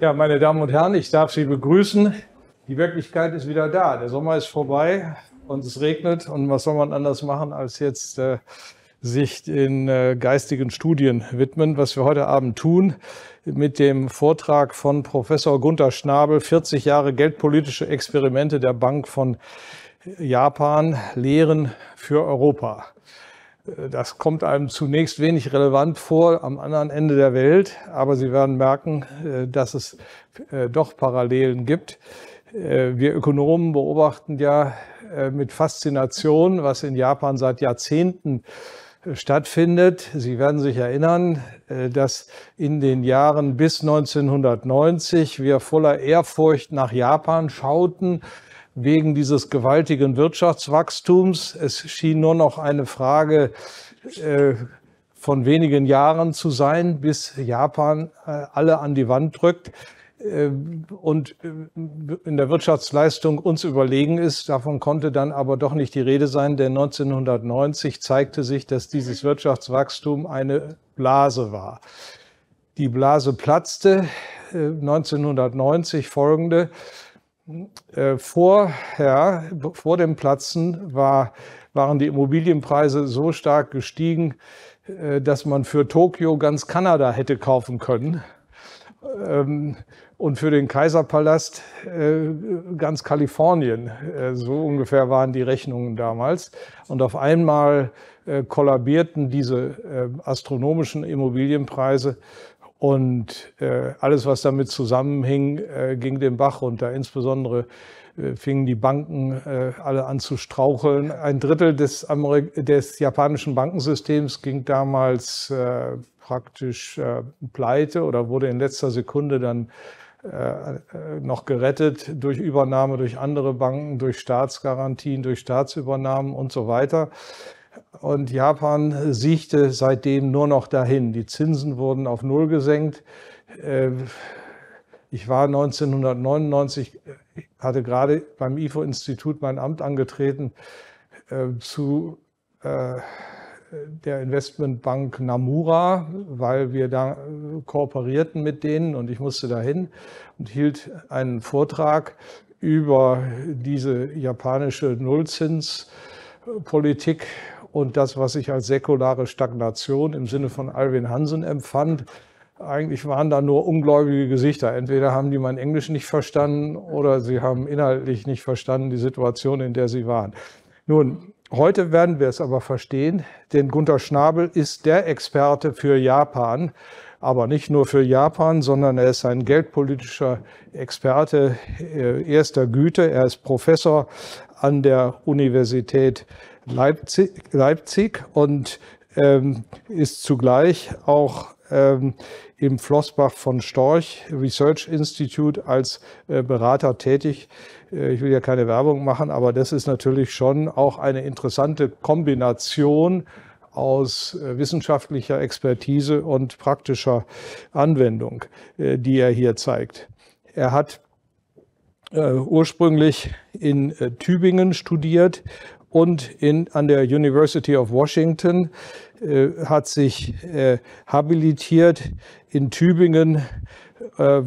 Ja, meine Damen und Herren, ich darf Sie begrüßen. Die Wirklichkeit ist wieder da. Der Sommer ist vorbei und es regnet. Und was soll man anders machen, als jetzt äh, sich in äh, geistigen Studien widmen, was wir heute Abend tun mit dem Vortrag von Professor Gunther Schnabel, 40 Jahre geldpolitische Experimente der Bank von Japan, Lehren für Europa. Äh, das kommt einem zunächst wenig relevant vor am anderen Ende der Welt, aber Sie werden merken, äh, dass es äh, doch Parallelen gibt. Wir Ökonomen beobachten ja mit Faszination, was in Japan seit Jahrzehnten stattfindet. Sie werden sich erinnern, dass in den Jahren bis 1990 wir voller Ehrfurcht nach Japan schauten, wegen dieses gewaltigen Wirtschaftswachstums. Es schien nur noch eine Frage äh, von wenigen Jahren zu sein, bis Japan äh, alle an die Wand drückt äh, und äh, in der Wirtschaftsleistung uns überlegen ist. Davon konnte dann aber doch nicht die Rede sein, denn 1990 zeigte sich, dass dieses Wirtschaftswachstum eine Blase war. Die Blase platzte 1990 äh, folgende äh, vorher, vor, dem Platzen war, waren die Immobilienpreise so stark gestiegen, äh, dass man für Tokio ganz Kanada hätte kaufen können. Ähm, und für den Kaiserpalast äh, ganz Kalifornien. so ungefähr waren die Rechnungen damals. Und auf einmal kollabierten diese astronomischen Immobilienpreise und äh, alles, was damit zusammenhing, äh, ging den Bach runter. Insbesondere äh, fingen die Banken äh, alle an zu straucheln. Ein Drittel des, Ameri des japanischen Bankensystems ging damals äh, praktisch äh, pleite oder wurde in letzter Sekunde dann äh, äh, noch gerettet durch Übernahme durch andere Banken, durch Staatsgarantien, durch Staatsübernahmen und so weiter. Und Japan siechte seitdem nur noch dahin. Die Zinsen wurden auf Null gesenkt. Ähm, ich war 1999, äh, hatte gerade beim IFO-Institut mein Amt angetreten, ähm, zu äh, der Investmentbank Namura, weil wir da äh, kooperierten mit denen und ich musste dahin und hielt einen Vortrag über diese japanische Nullzinspolitik und das, was ich als säkulare Stagnation im Sinne von Alvin Hansen empfand, eigentlich waren da nur ungläubige Gesichter. Entweder haben die mein Englisch nicht verstanden oder sie haben inhaltlich nicht verstanden die Situation, in der sie waren. Nun, heute werden wir es aber verstehen, denn Gunter Schnabel ist der Experte für Japan, aber nicht nur für Japan, sondern er ist ein geldpolitischer Experte äh, erster Güte. Er ist Professor an der Universität Leipzig, Leipzig und ähm, ist zugleich auch ähm, im Flossbach von Storch Research Institute als äh, Berater tätig. Äh, ich will ja keine Werbung machen, aber das ist natürlich schon auch eine interessante Kombination aus äh, wissenschaftlicher Expertise und praktischer Anwendung, äh, die er hier zeigt. Er hat äh, ursprünglich in äh, Tübingen studiert und in, an der University of Washington äh, hat sich äh, habilitiert in Tübingen äh,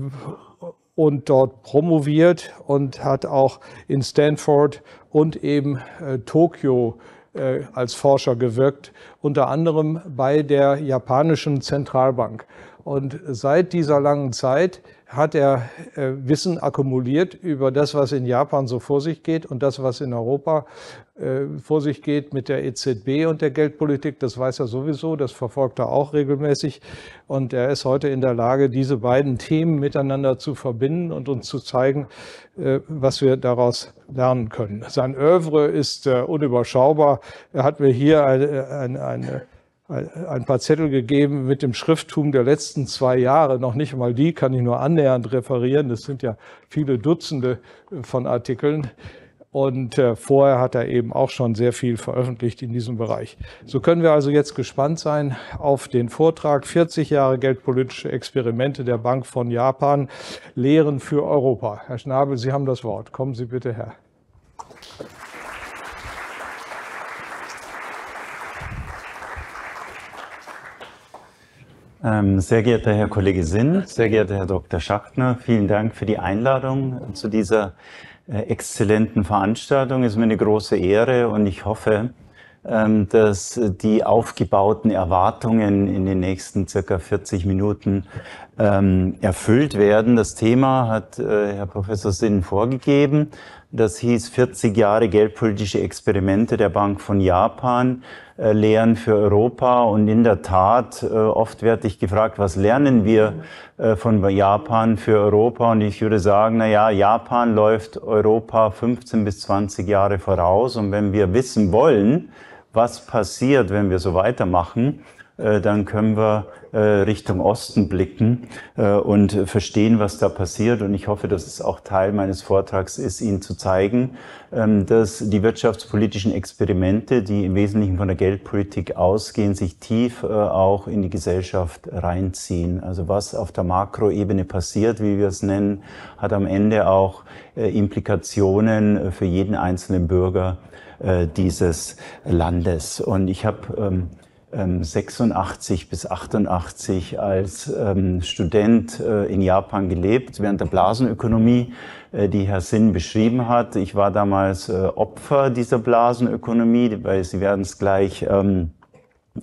und dort promoviert und hat auch in Stanford und eben äh, Tokio äh, als Forscher gewirkt, unter anderem bei der japanischen Zentralbank. Und seit dieser langen Zeit hat er äh, Wissen akkumuliert über das, was in Japan so vor sich geht und das, was in Europa äh, vor sich geht mit der EZB und der Geldpolitik. Das weiß er sowieso, das verfolgt er auch regelmäßig. Und er ist heute in der Lage, diese beiden Themen miteinander zu verbinden und uns zu zeigen, äh, was wir daraus lernen können. Sein Oeuvre ist äh, unüberschaubar. Er hat mir hier eine, eine, eine ein paar Zettel gegeben mit dem Schrifttum der letzten zwei Jahre. Noch nicht mal die kann ich nur annähernd referieren. Das sind ja viele Dutzende äh, von Artikeln. Und äh, vorher hat er eben auch schon sehr viel veröffentlicht in diesem Bereich. So können wir also jetzt gespannt sein auf den Vortrag 40 Jahre geldpolitische Experimente der Bank von Japan, Lehren für Europa. Herr Schnabel, Sie haben das Wort. Kommen Sie bitte her. Ähm, sehr geehrter Herr Kollege Sinn, sehr geehrter Herr Dr. Schachtner, vielen Dank für die Einladung zu dieser äh, exzellenten Veranstaltung. Es ist mir eine große Ehre und ich hoffe, ähm, dass die aufgebauten Erwartungen in den nächsten circa 40 Minuten ähm, erfüllt werden. Das Thema hat äh, Herr Professor Sinn vorgegeben. Das hieß 40 Jahre geldpolitische Experimente der Bank von Japan äh, lehren für Europa. Und in der Tat, äh, oft werde ich gefragt, was lernen wir äh, von Japan für Europa? Und ich würde sagen, na ja, Japan läuft Europa 15 bis 20 Jahre voraus. Und wenn wir wissen wollen, was passiert, wenn wir so weitermachen, äh, dann können wir äh, Richtung Osten blicken äh, und verstehen, was da passiert. Und ich hoffe, dass es auch Teil meines Vortrags ist, Ihnen zu zeigen, ähm, dass die wirtschaftspolitischen Experimente, die im Wesentlichen von der Geldpolitik ausgehen, sich tief auch in die Gesellschaft reinziehen. Also was auf der Makroebene passiert, wie wir es nennen, hat am Ende auch Implikationen für jeden einzelnen Bürger dieses Landes. Und ich habe ähm, 86 ähm, bis 88 als ähm, Student äh, in Japan gelebt, während der Blasenökonomie, äh, die Herr Sinn beschrieben hat. Ich war damals äh, Opfer dieser Blasenökonomie, weil Sie werden es gleich ähm,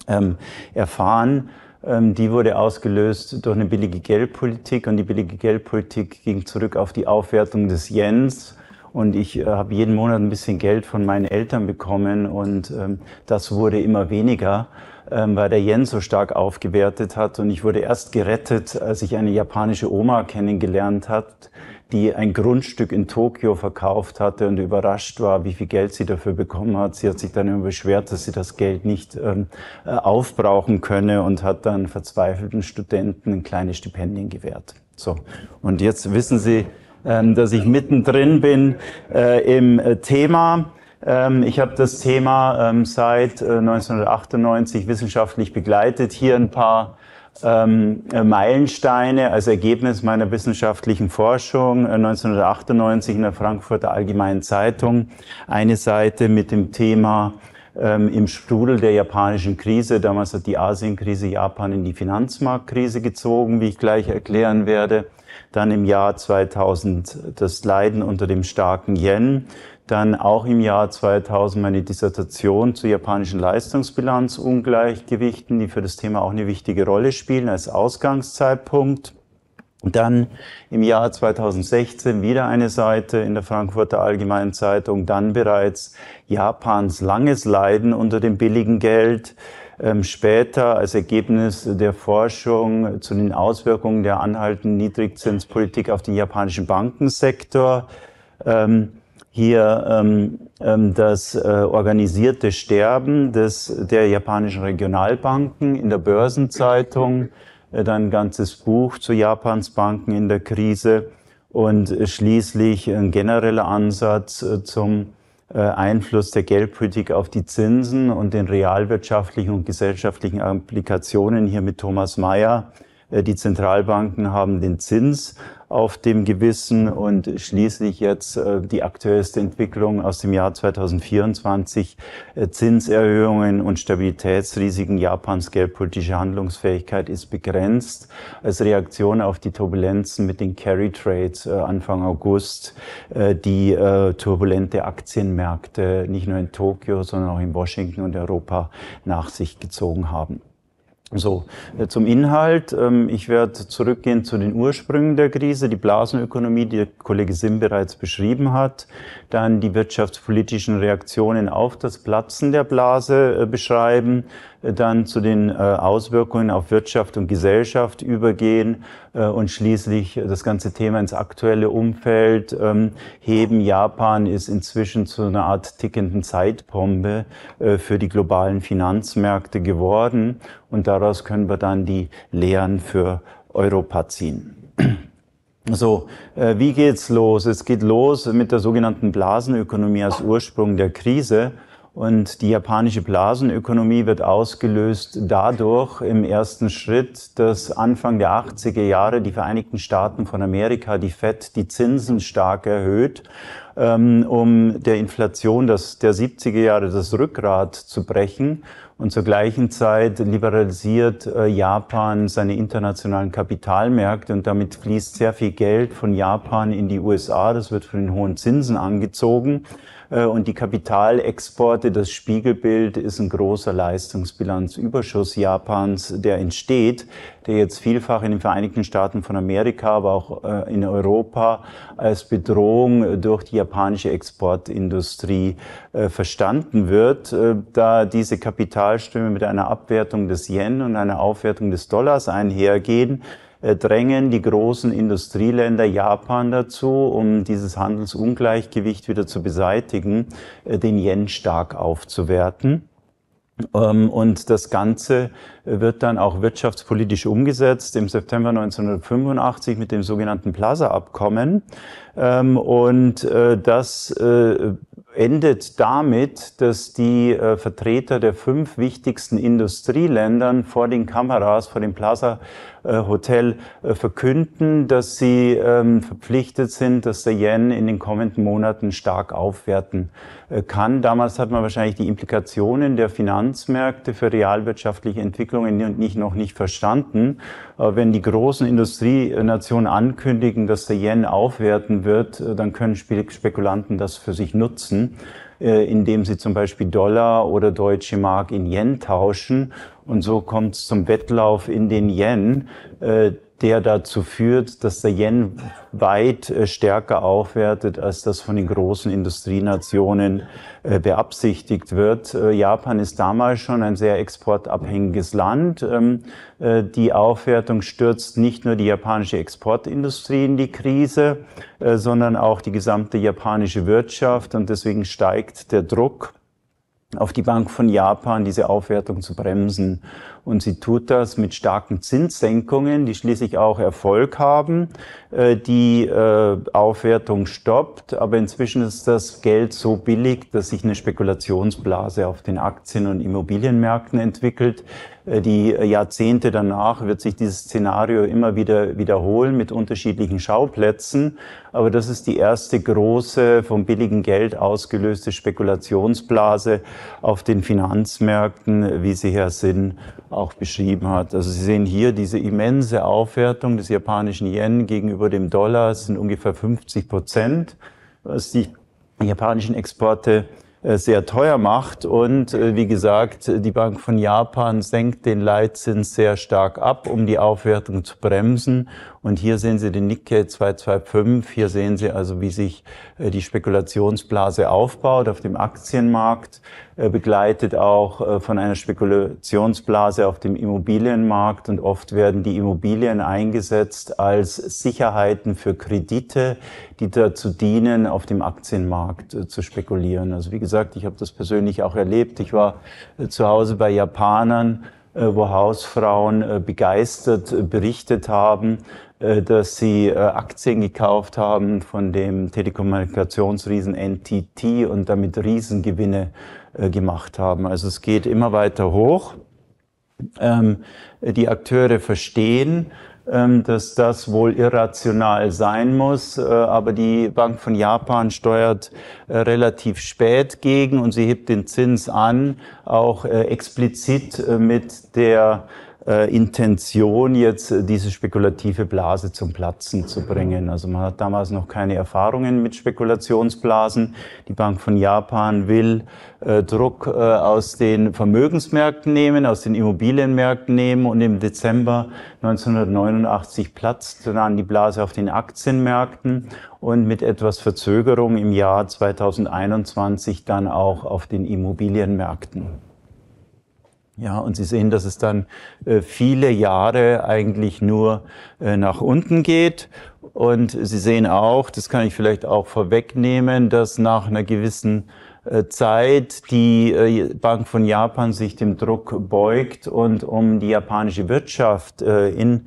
ähm, erfahren. Ähm, die wurde ausgelöst durch eine billige Geldpolitik und die billige Geldpolitik ging zurück auf die Aufwertung des Jens. und ich äh, habe jeden Monat ein bisschen Geld von meinen Eltern bekommen und ähm, das wurde immer weniger ähm, weil der Yen so stark aufgewertet hat. Und ich wurde erst gerettet, als ich eine japanische Oma kennengelernt hat, die ein Grundstück in Tokio verkauft hatte und überrascht war, wie viel Geld sie dafür bekommen hat. Sie hat sich dann immer beschwert, dass sie das Geld nicht ähm, äh, aufbrauchen könne und hat dann verzweifelten Studenten kleine Stipendien gewährt. So. Und jetzt wissen Sie, ähm, dass ich mittendrin bin äh, im äh, Thema. Ähm, ich habe das Thema ähm, seit äh, 1998 wissenschaftlich begleitet. Hier ein paar ähm, äh, Meilensteine als Ergebnis meiner wissenschaftlichen Forschung. Äh, 1998 in der Frankfurter Allgemeinen Zeitung eine Seite mit dem Thema ähm, im Strudel der japanischen Krise. Damals hat die Asienkrise Japan in die Finanzmarktkrise gezogen, wie ich gleich erklären werde. Dann im Jahr 2000 das Leiden unter dem starken Yen dann auch im Jahr 2000 meine Dissertation zu japanischen Leistungsbilanzungleichgewichten, die für das Thema auch eine wichtige Rolle spielen als Ausgangszeitpunkt. Und dann im Jahr 2016 wieder eine Seite in der Frankfurter Allgemeinen Zeitung, dann bereits Japans langes Leiden unter dem billigen Geld, ähm, später als Ergebnis der Forschung zu den Auswirkungen der anhaltenden Niedrigzinspolitik auf den japanischen Bankensektor. Ähm, hier ähm, ähm, das äh, organisierte Sterben des, der japanischen Regionalbanken in der Börsenzeitung, äh, dann ein ganzes Buch zu Japans Banken in der Krise und äh, schließlich ein genereller Ansatz äh, zum äh, Einfluss der Geldpolitik auf die Zinsen und den realwirtschaftlichen und gesellschaftlichen Implikationen hier mit Thomas Mayer. Äh, die Zentralbanken haben den Zins auf dem Gewissen und schließlich jetzt äh, die aktuellste Entwicklung aus dem Jahr 2024, äh, Zinserhöhungen und Stabilitätsrisiken Japans geldpolitische Handlungsfähigkeit ist begrenzt. Als Reaktion auf die Turbulenzen mit den Carry Trades äh, Anfang August, äh, die äh, turbulente Aktienmärkte nicht nur in Tokio, sondern auch in Washington und Europa nach sich gezogen haben. So, äh, zum Inhalt. Ähm, ich werde zurückgehen zu den Ursprüngen der Krise, die Blasenökonomie, die der Kollege Sim bereits beschrieben hat. Dann die wirtschaftspolitischen Reaktionen auf das Platzen der Blase äh, beschreiben dann zu den äh, Auswirkungen auf Wirtschaft und Gesellschaft übergehen äh, und schließlich das ganze Thema ins aktuelle Umfeld ähm, heben. Japan ist inzwischen zu einer Art tickenden Zeitbombe äh, für die globalen Finanzmärkte geworden und daraus können wir dann die Lehren für Europa ziehen. So, wie geht's los? Es geht los mit der sogenannten Blasenökonomie als Ursprung der Krise. Und die japanische Blasenökonomie wird ausgelöst dadurch im ersten Schritt, dass Anfang der 80er Jahre die Vereinigten Staaten von Amerika, die FED, die Zinsen stark erhöht, ähm, um der Inflation das, der 70er Jahre das Rückgrat zu brechen. Und zur gleichen Zeit liberalisiert äh, Japan seine internationalen Kapitalmärkte und damit fließt sehr viel Geld von Japan in die USA. Das wird von den hohen Zinsen angezogen. Äh, und die Kapitalexporte, das Spiegelbild ist ein großer Leistungsbilanzüberschuss Japans, der entsteht, der jetzt vielfach in den Vereinigten Staaten von Amerika, aber auch äh, in Europa als Bedrohung durch die japanische Exportindustrie äh, verstanden wird, da diese Kapitalströme mit einer Abwertung des Yen und einer Aufwertung des Dollars einhergehen äh, drängen die großen Industrieländer Japan dazu, um dieses Handelsungleichgewicht wieder zu beseitigen, äh, den Yen stark aufzuwerten. Ähm, und das Ganze äh, wird dann auch wirtschaftspolitisch umgesetzt im September 1985 mit dem sogenannten Plaza-Abkommen. Ähm, und das endet damit, dass die Vertreter der fünf wichtigsten Industrieländern vor den Kameras, vor dem Plaza äh, Hotel äh, verkünden, dass sie ähm, verpflichtet sind, dass der Yen in den kommenden Monaten stark aufwerten äh, kann. Damals hat man wahrscheinlich die Implikationen der Finanzmärkte für realwirtschaftliche Entwicklungen nicht, noch nicht verstanden. Aber wenn die großen Industrienationen ankündigen, dass der Yen aufwerten wird, dann können Spekulanten das für sich nutzen indem sie zum Beispiel Dollar oder deutsche Mark in Yen tauschen und so kommt es zum Wettlauf in den Yen, äh, der dazu führt, dass der Yen weit äh, stärker aufwertet, als das von den großen Industrienationen äh, beabsichtigt wird. Äh, Japan ist damals schon ein sehr exportabhängiges Land. Ähm, äh, die Aufwertung stürzt nicht nur die japanische Exportindustrie in die Krise, sondern auch die gesamte japanische Wirtschaft. Und deswegen steigt der Druck auf die Bank von Japan diese Aufwertung zu bremsen. Und sie tut das mit starken Zinssenkungen, die schließlich auch Erfolg haben. Äh, die äh, Aufwertung stoppt, aber inzwischen ist das Geld so billig, dass sich eine Spekulationsblase auf den Aktien- und Immobilienmärkten entwickelt, äh, die Jahrzehnte danach wird sich dieses Szenario immer wieder wiederholen mit unterschiedlichen Schauplätzen. Aber das ist die erste große, vom billigen Geld ausgelöste Spekulationsblase auf den Finanzmärkten, wie sie Herr Sinn auch beschrieben hat. Also Sie sehen hier diese immense Aufwertung des japanischen Yen gegenüber dem Dollar. Es sind ungefähr 50 Prozent, was die japanischen Exporte äh, sehr teuer macht. Und äh, wie gesagt, die Bank von Japan senkt den Leitzins sehr stark ab, um die Aufwertung zu bremsen. Und hier sehen Sie den Nikkei 225. Hier sehen Sie also, wie sich äh, die Spekulationsblase aufbaut auf dem Aktienmarkt, äh, begleitet auch äh, von einer Spekulationsblase auf dem Immobilienmarkt. Und oft werden die Immobilien eingesetzt als Sicherheiten für Kredite, die dazu dienen, auf dem Aktienmarkt zu spekulieren. Also wie gesagt, ich habe das persönlich auch erlebt. Ich war zu Hause bei Japanern wo Hausfrauen begeistert berichtet haben, äh, dass sie äh, Aktien gekauft haben von dem Telekommunikationsriesen NTT und damit Riesengewinne äh, gemacht haben. Also es geht immer weiter hoch. Ähm, die Akteure verstehen, ähm, dass das wohl irrational sein muss. Aber die Bank von Japan steuert relativ spät gegen und sie hebt den Zins an, auch explizit mit der äh, Intention, jetzt äh, diese spekulative Blase zum Platzen zu bringen. Also man hat damals noch keine Erfahrungen mit Spekulationsblasen. Die Bank von Japan will äh, Druck äh, aus den Vermögensmärkten nehmen, aus den Immobilienmärkten nehmen und im Dezember 1989 platzt dann die Blase auf den Aktienmärkten und mit etwas Verzögerung im Jahr 2021 dann auch auf den Immobilienmärkten. Ja, und Sie sehen, dass es dann äh, viele Jahre eigentlich nur äh, nach unten geht. Und Sie sehen auch, das kann ich vielleicht auch vorwegnehmen, dass nach einer gewissen äh, Zeit die Bank von Japan sich dem Druck beugt und um die japanische Wirtschaft in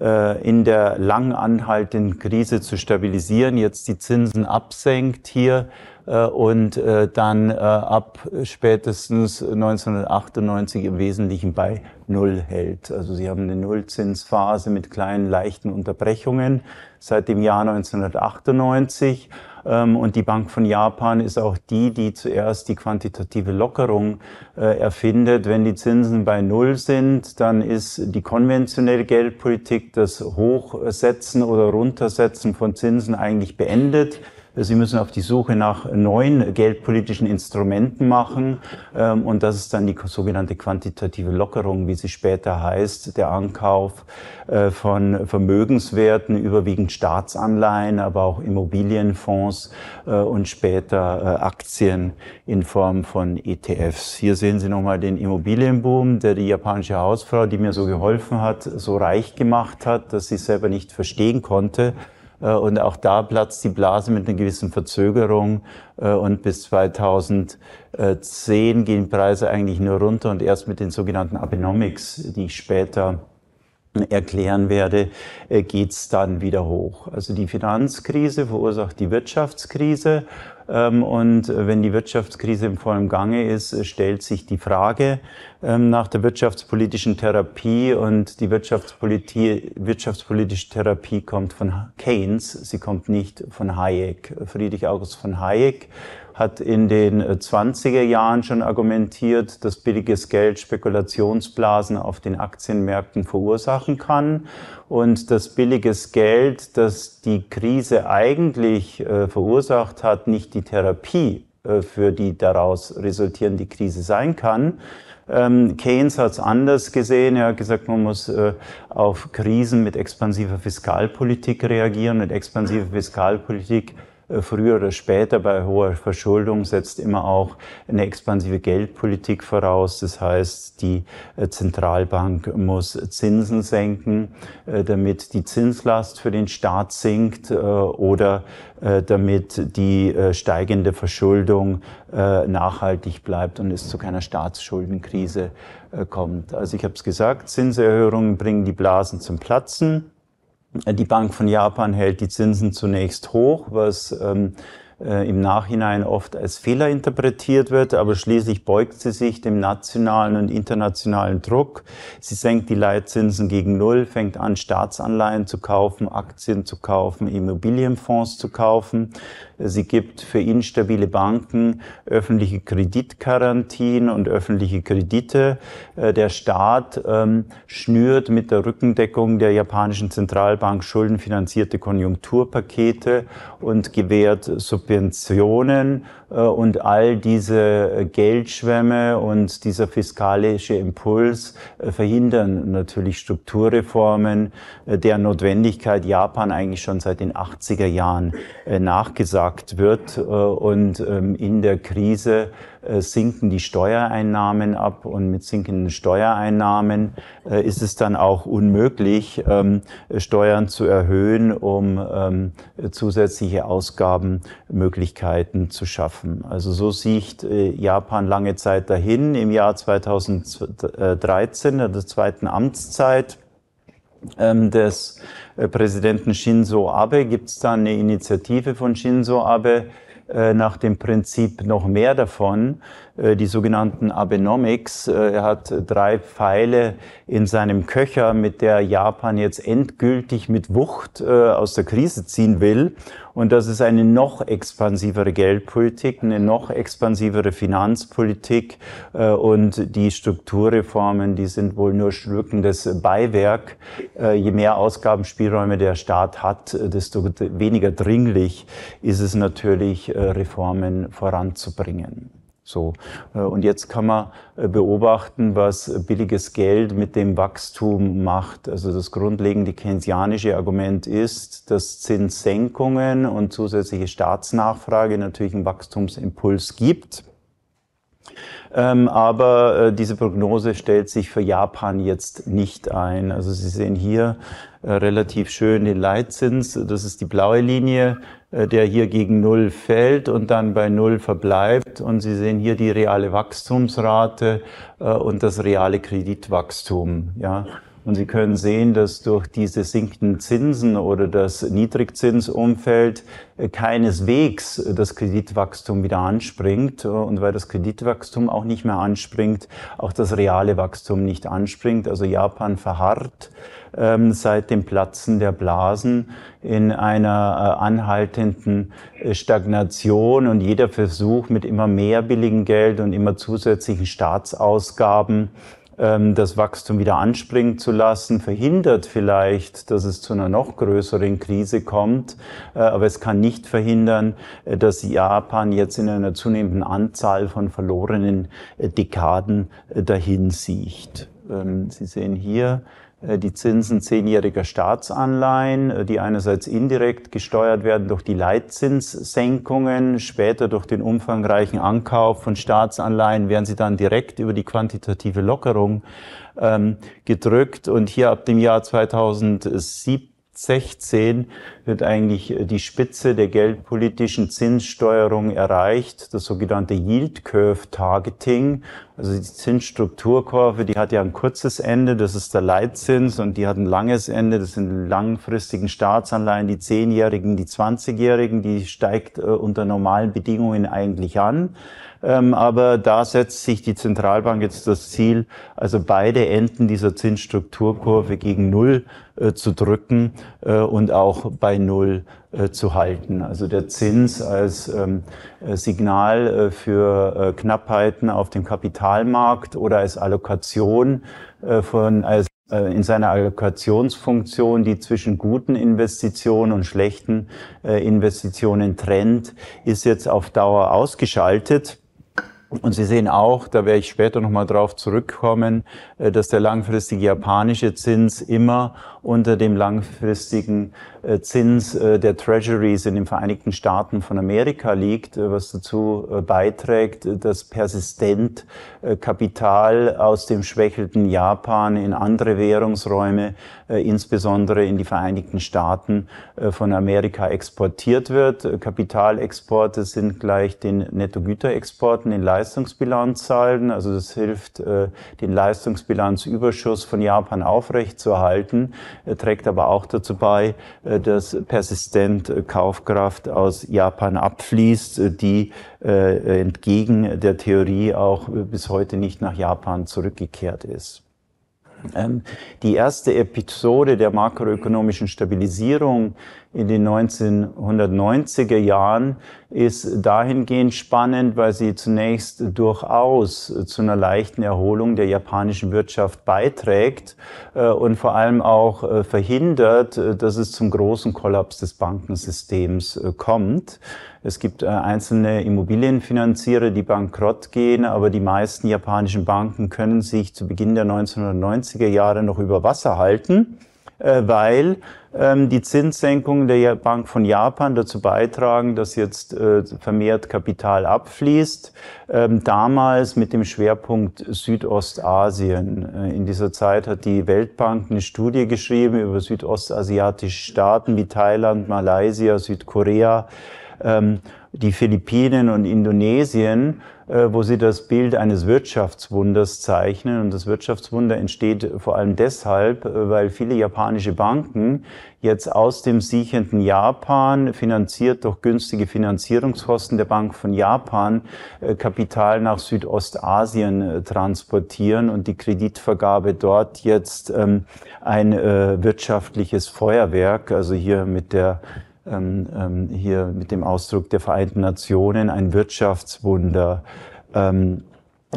äh, in der lang anhaltenden Krise zu stabilisieren, jetzt die Zinsen absenkt hier äh, und äh, dann ab spätestens 1998 im Wesentlichen bei Null hält. Also sie haben eine Nullzinsphase mit kleinen leichten Unterbrechungen seit dem Jahr 1998. Ähm, und die Bank von Japan ist auch die, die zuerst die quantitative Lockerung äh, erfindet. Wenn die Zinsen bei Null sind, dann ist die konventionelle Geldpolitik, das Hochsetzen oder Runtersetzen von Zinsen eigentlich beendet. Äh, sie müssen auf die Suche nach neuen geldpolitischen Instrumenten machen. Ähm, und das ist dann die sogenannte quantitative Lockerung, wie sie später heißt, der Ankauf äh, von Vermögenswerten, überwiegend Staatsanleihen, aber auch Immobilienfonds äh, und später Aktien in Form von ETFs. Hier sehen Sie nochmal den Immobilienboom, der die japanische Hausfrau, die mir so geholfen hat, so reich gemacht hat, dass sie selber nicht verstehen konnte. Äh, und auch da platzt die Blase mit einer gewissen Verzögerung. Äh, und bis 2010 gehen Preise eigentlich nur runter und erst mit den sogenannten Abenomics, die ich später erklären werde, äh, geht's dann wieder hoch. Also die Finanzkrise verursacht die Wirtschaftskrise ähm, und äh, wenn die Wirtschaftskrise im vollen Gange ist, äh, stellt sich die Frage ähm, nach der wirtschaftspolitischen Therapie. Und die Wirtschaftspolitik, wirtschaftspolitische Therapie kommt von Keynes, sie kommt nicht von Hayek. Friedrich August von Hayek hat in den 20er äh, Jahren schon argumentiert, dass billiges Geld Spekulationsblasen auf den Aktienmärkten verursachen kann und dass billiges Geld, das die Krise eigentlich äh, verursacht hat, nicht die Therapie äh, für die daraus resultierende Krise sein kann. Ähm, Keynes hat es anders gesehen. Er hat gesagt, man muss äh, auf Krisen mit expansiver Fiskalpolitik reagieren und expansive Fiskalpolitik äh, früher oder später bei hoher Verschuldung setzt immer auch eine expansive Geldpolitik voraus. Das heißt, die äh, Zentralbank muss Zinsen senken, äh, damit die Zinslast für den Staat sinkt oder damit die steigende Verschuldung nachhaltig bleibt und es zu keiner Staatsschuldenkrise kommt. Also ich habe es gesagt, Zinserhöhungen bringen die Blasen zum Platzen. Die Bank von Japan hält die Zinsen zunächst hoch, was ähm, äh, im Nachhinein oft als Fehler interpretiert wird, aber schließlich beugt sie sich dem nationalen und internationalen Druck. Sie senkt die Leitzinsen gegen Null, fängt an, Staatsanleihen zu kaufen, Aktien zu kaufen, Immobilienfonds zu kaufen. Sie gibt für instabile Banken öffentliche Kreditgarantien und öffentliche Kredite. Äh, der Staat ähm, schnürt mit der Rückendeckung der japanischen Zentralbank schuldenfinanzierte Konjunkturpakete und gewährt Subventionen äh, und all diese äh, Geldschwämme und dieser fiskalische Impuls äh, verhindern natürlich Strukturreformen, der Notwendigkeit Japan eigentlich schon seit den 80er Jahren nachgesagt wird. Und ähm, in der Krise äh, sinken die Steuereinnahmen ab und mit sinkenden Steuereinnahmen äh, ist es dann auch unmöglich, ähm, Steuern zu erhöhen, um ähm, zusätzliche Ausgabenmöglichkeiten zu schaffen. Also so sieht äh, Japan lange Zeit dahin. Im Jahr 2013, der zweiten Amtszeit, ähm, des Präsidenten Shinzo Abe gibt es da eine Initiative von Shinzo Abe, äh, nach dem Prinzip noch mehr davon, äh, die sogenannten Abenomics. Äh, er hat drei Pfeile in seinem Köcher, mit der Japan jetzt endgültig mit Wucht aus der Krise ziehen will. Und dass es eine noch expansivere Geldpolitik, eine noch expansivere Finanzpolitik äh, und die Strukturreformen, die sind wohl nur schlückendes Beiwerk. Äh, je mehr Ausgabenspielräume der Staat hat, äh, desto weniger dringlich ist es natürlich, äh, Reformen voranzubringen. So. Äh, und jetzt kann man äh, beobachten, was billiges Geld mit dem Wachstum macht. Also das grundlegende keynesianische Argument ist, dass Zinssenkungen und zusätzliche Staatsnachfrage natürlich einen Wachstumsimpuls gibt. Ähm, aber äh, diese Prognose stellt sich für Japan jetzt nicht ein. Also Sie sehen hier äh, relativ schön den Leitzins. Das ist die blaue Linie, äh, der hier gegen Null fällt und dann bei Null verbleibt. Und Sie sehen hier die reale Wachstumsrate äh, und das reale Kreditwachstum. Ja. Und Sie können sehen, dass durch diese sinkenden Zinsen oder das Niedrigzinsumfeld äh, keineswegs äh, das Kreditwachstum wieder anspringt. Äh, und weil das Kreditwachstum auch nicht mehr anspringt, auch das reale Wachstum nicht anspringt. Also Japan verharrt ähm, seit dem Platzen der Blasen in einer anhaltenden Stagnation und jeder Versuch mit immer mehr billigem Geld und immer zusätzlichen Staatsausgaben ähm, das Wachstum wieder anspringen zu lassen, verhindert vielleicht, dass es zu einer noch größeren Krise kommt, äh, aber es kann nicht verhindern, äh, dass Japan jetzt in einer zunehmenden Anzahl von verlorenen äh, Dekaden dahin sieht. Ähm, Sie sehen hier äh, die Zinsen zehnjähriger Staatsanleihen, äh, die einerseits indirekt gesteuert werden durch die Leitzinssenkungen, später durch den umfangreichen Ankauf von Staatsanleihen werden sie dann direkt über die quantitative Lockerung ähm, gedrückt. Und hier ab dem Jahr 2007 16 wird eigentlich äh, die Spitze der geldpolitischen Zinssteuerung erreicht, das sogenannte Yield Curve Targeting. Also die Zinsstrukturkurve, die hat ja ein kurzes Ende, das ist der Leitzins, und die hat ein langes Ende, das sind langfristigen Staatsanleihen, die 10-Jährigen, die 20-Jährigen, die steigt äh, unter normalen Bedingungen eigentlich an. Ähm, aber da setzt sich die Zentralbank jetzt das Ziel, also beide Enden dieser Zinsstrukturkurve gegen Null äh, zu drücken äh, und auch bei Null äh, zu halten. Also der Zins als ähm, Signal für Knappheiten auf dem Kapitalmarkt oder als Allokation von, als in seiner Allokationsfunktion, die zwischen guten Investitionen und schlechten Investitionen trennt, ist jetzt auf Dauer ausgeschaltet. Und Sie sehen auch, da werde ich später nochmal drauf zurückkommen, äh, dass der langfristige japanische Zins immer unter dem langfristigen äh, Zins äh, der Treasuries in den Vereinigten Staaten von Amerika liegt, äh, was dazu beiträgt, dass persistent Kapital aus dem schwächelten Japan in andere Währungsräume, insbesondere in die Vereinigten Staaten von Amerika exportiert wird. Kapitalexporte sind gleich den Nettogüterexporten, den Leistungsbilanzzahlen. Also das hilft, den Leistungsbilanzüberschuss von Japan aufrechtzuerhalten, trägt aber auch dazu bei, äh, dass persistent äh, Kaufkraft aus Japan abfließt, äh, die entgegen der Theorie auch bis heute nicht nach Japan zurückgekehrt ist. Ähm, die erste Episode der makroökonomischen Stabilisierung in den 1990er Jahren ist dahingehend spannend, weil sie zunächst durchaus zu einer leichten Erholung der japanischen Wirtschaft beiträgt äh, und vor allem auch äh, verhindert, äh, dass es zum großen Kollaps des Bankensystems kommt. Es gibt äh, einzelne Immobilienfinanzierer, die bankrott gehen, aber die meisten japanischen Banken können sich zu Beginn der 1990er Jahre noch über Wasser halten, äh, weil ähm, die Zinssenkungen der Bank von Japan dazu beitragen, dass jetzt äh, vermehrt Kapital abfließt. Ähm, damals mit dem Schwerpunkt Südostasien. in dieser Zeit hat die Weltbank eine Studie geschrieben über südostasiatische Staaten wie Thailand, Malaysia, Südkorea ähm, die Philippinen und Indonesien, äh, wo sie das Bild eines Wirtschaftswunders zeichnen. Und das Wirtschaftswunder entsteht vor allem deshalb, äh, weil viele japanische Banken jetzt aus dem siechenden Japan, finanziert durch günstige Finanzierungskosten der Bank von Japan, äh, Kapital nach Südostasien äh, transportieren und die Kreditvergabe dort jetzt ähm, ein äh, wirtschaftliches Feuerwerk, also hier mit der ähm, ähm, hier mit dem Ausdruck der Vereinten Nationen ein Wirtschaftswunder ähm,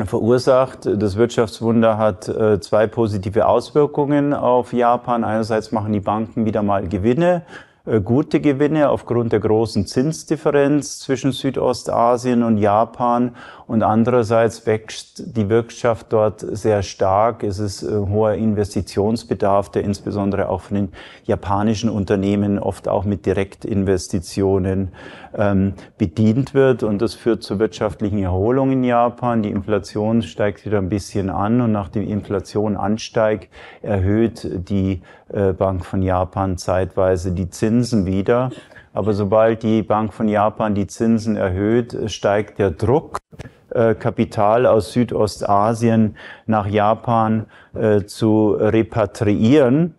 verursacht. Das Wirtschaftswunder hat äh, zwei positive Auswirkungen auf Japan. Einerseits machen die Banken wieder mal Gewinne äh, gute Gewinne aufgrund der großen Zinsdifferenz zwischen Südostasien und Japan und andererseits wächst die Wirtschaft dort sehr stark. Es ist äh, hoher Investitionsbedarf, der insbesondere auch von den japanischen Unternehmen oft auch mit Direktinvestitionen ähm, bedient wird und das führt zur wirtschaftlichen Erholung in Japan. Die Inflation steigt wieder ein bisschen an und nachdem die Inflation ansteigt, erhöht die äh, Bank von Japan zeitweise die Zinsen wieder. Aber sobald die Bank von Japan die Zinsen erhöht, steigt der Druck, äh, Kapital aus Südostasien nach Japan äh, zu repatriieren.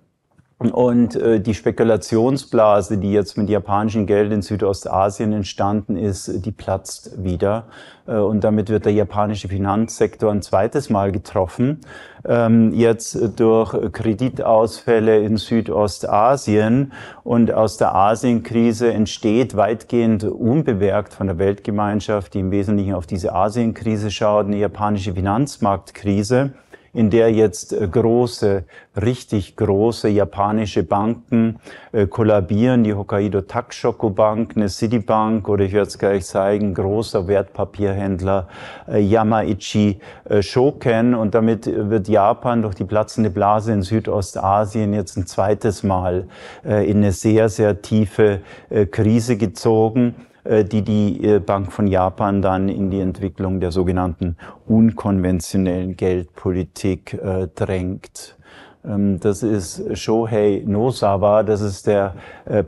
Und äh, die Spekulationsblase, die jetzt mit japanischem Geld in Südostasien entstanden ist, die platzt wieder. Äh, und damit wird der japanische Finanzsektor ein zweites Mal getroffen. Ähm, jetzt durch Kreditausfälle in Südostasien. Und aus der Asienkrise entsteht weitgehend unbewerkt von der Weltgemeinschaft, die im Wesentlichen auf diese Asienkrise schaut, eine japanische Finanzmarktkrise in der jetzt äh, große, richtig große japanische Banken äh, kollabieren, die Hokkaido Takshoku Bank, eine Citibank oder ich werde es gleich zeigen, großer Wertpapierhändler äh, Yamaichi Shoken und damit wird Japan durch die platzende Blase in Südostasien jetzt ein zweites Mal in eine sehr, sehr tiefe Krise gezogen. Äh, die die äh, Bank von Japan dann in die Entwicklung der sogenannten unkonventionellen Geldpolitik äh, drängt. Ähm, das ist Shohei Nosawa, das ist der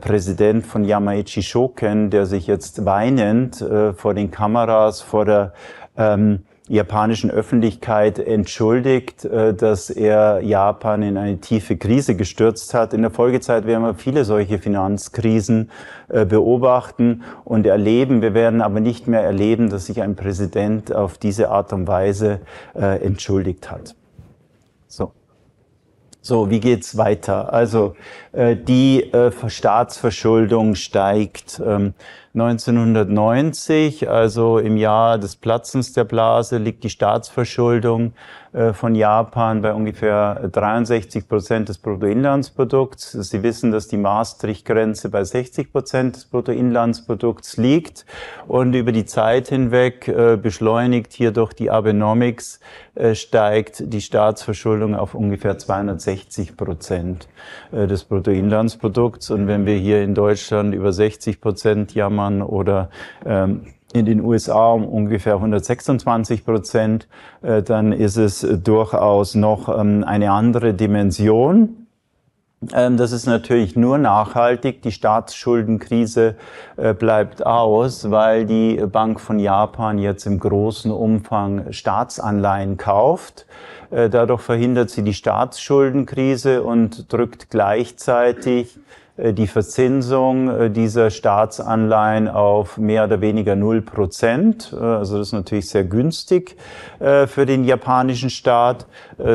Präsident von Yamaichi Shoken, der sich jetzt weinend vor den Kameras, vor der ähm, japanischen Öffentlichkeit entschuldigt, äh, dass er Japan in eine tiefe Krise gestürzt hat. In der Folgezeit werden wir viele solche Finanzkrisen äh, beobachten und erleben. Wir werden aber nicht mehr erleben, dass sich ein Präsident auf diese Art und Weise äh, entschuldigt hat. So. So, wie geht's weiter? Also äh, die äh, Staatsverschuldung steigt. Ähm, 1990, also im Jahr des Platzens der Blase, liegt die Staatsverschuldung äh, von Japan bei ungefähr 63 Prozent des Bruttoinlandsprodukts. Sie wissen, dass die Maastricht-Grenze bei 60 Prozent des Bruttoinlandsprodukts liegt. Und über die Zeit hinweg, äh, beschleunigt hier durch die Abenomics, äh, steigt die Staatsverschuldung auf ungefähr 260 Prozent des Bruttoinlandsprodukts. Und wenn wir hier in Deutschland über 60 Prozent jammern oder ähm, in den USA um ungefähr 126 Prozent, äh, dann ist es durchaus noch ähm, eine andere Dimension. Ähm, das ist natürlich nur nachhaltig. Die Staatsschuldenkrise äh, bleibt aus, weil die Bank von Japan jetzt im großen Umfang Staatsanleihen kauft. Äh, dadurch verhindert sie die Staatsschuldenkrise und drückt gleichzeitig äh, die Verzinsung äh, dieser Staatsanleihen auf mehr oder weniger null Prozent. Äh, also das ist natürlich sehr günstig für den japanischen Staat,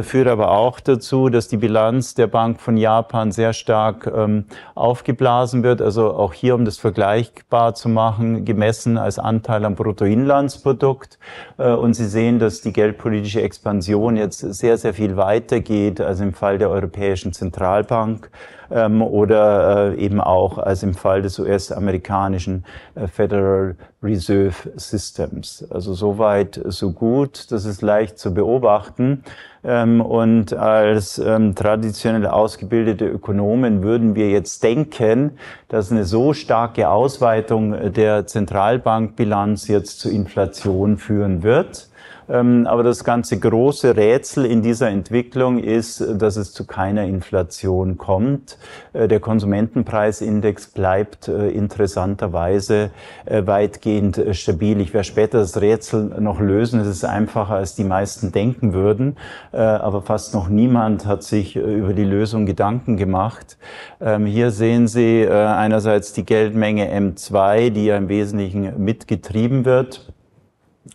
führt aber auch dazu, dass die Bilanz der Bank von Japan sehr stark ähm, aufgeblasen wird. Also auch hier, um das vergleichbar zu machen, gemessen als Anteil am Bruttoinlandsprodukt. Und Sie sehen, dass die geldpolitische Expansion jetzt sehr, sehr viel weiter geht als im Fall der Europäischen Zentralbank ähm, oder äh, eben auch als im Fall des US-amerikanischen äh, Federal Reserve Systems. Also soweit, so gut, das ist leicht zu beobachten. Ähm, und als ähm, traditionell ausgebildete Ökonomen würden wir jetzt denken, dass eine so starke Ausweitung äh, der Zentralbankbilanz jetzt zu Inflation führen wird. Ähm, aber das ganze große Rätsel in dieser Entwicklung ist, dass es zu keiner Inflation kommt. Äh, der Konsumentenpreisindex bleibt äh, interessanterweise äh, weitgehend stabil. Ich werde später das Rätsel noch lösen. Es ist einfacher, als die meisten denken würden. Aber fast noch niemand hat sich über die Lösung Gedanken gemacht. Ähm, hier sehen Sie einerseits die Geldmenge M2, die ja im Wesentlichen mitgetrieben wird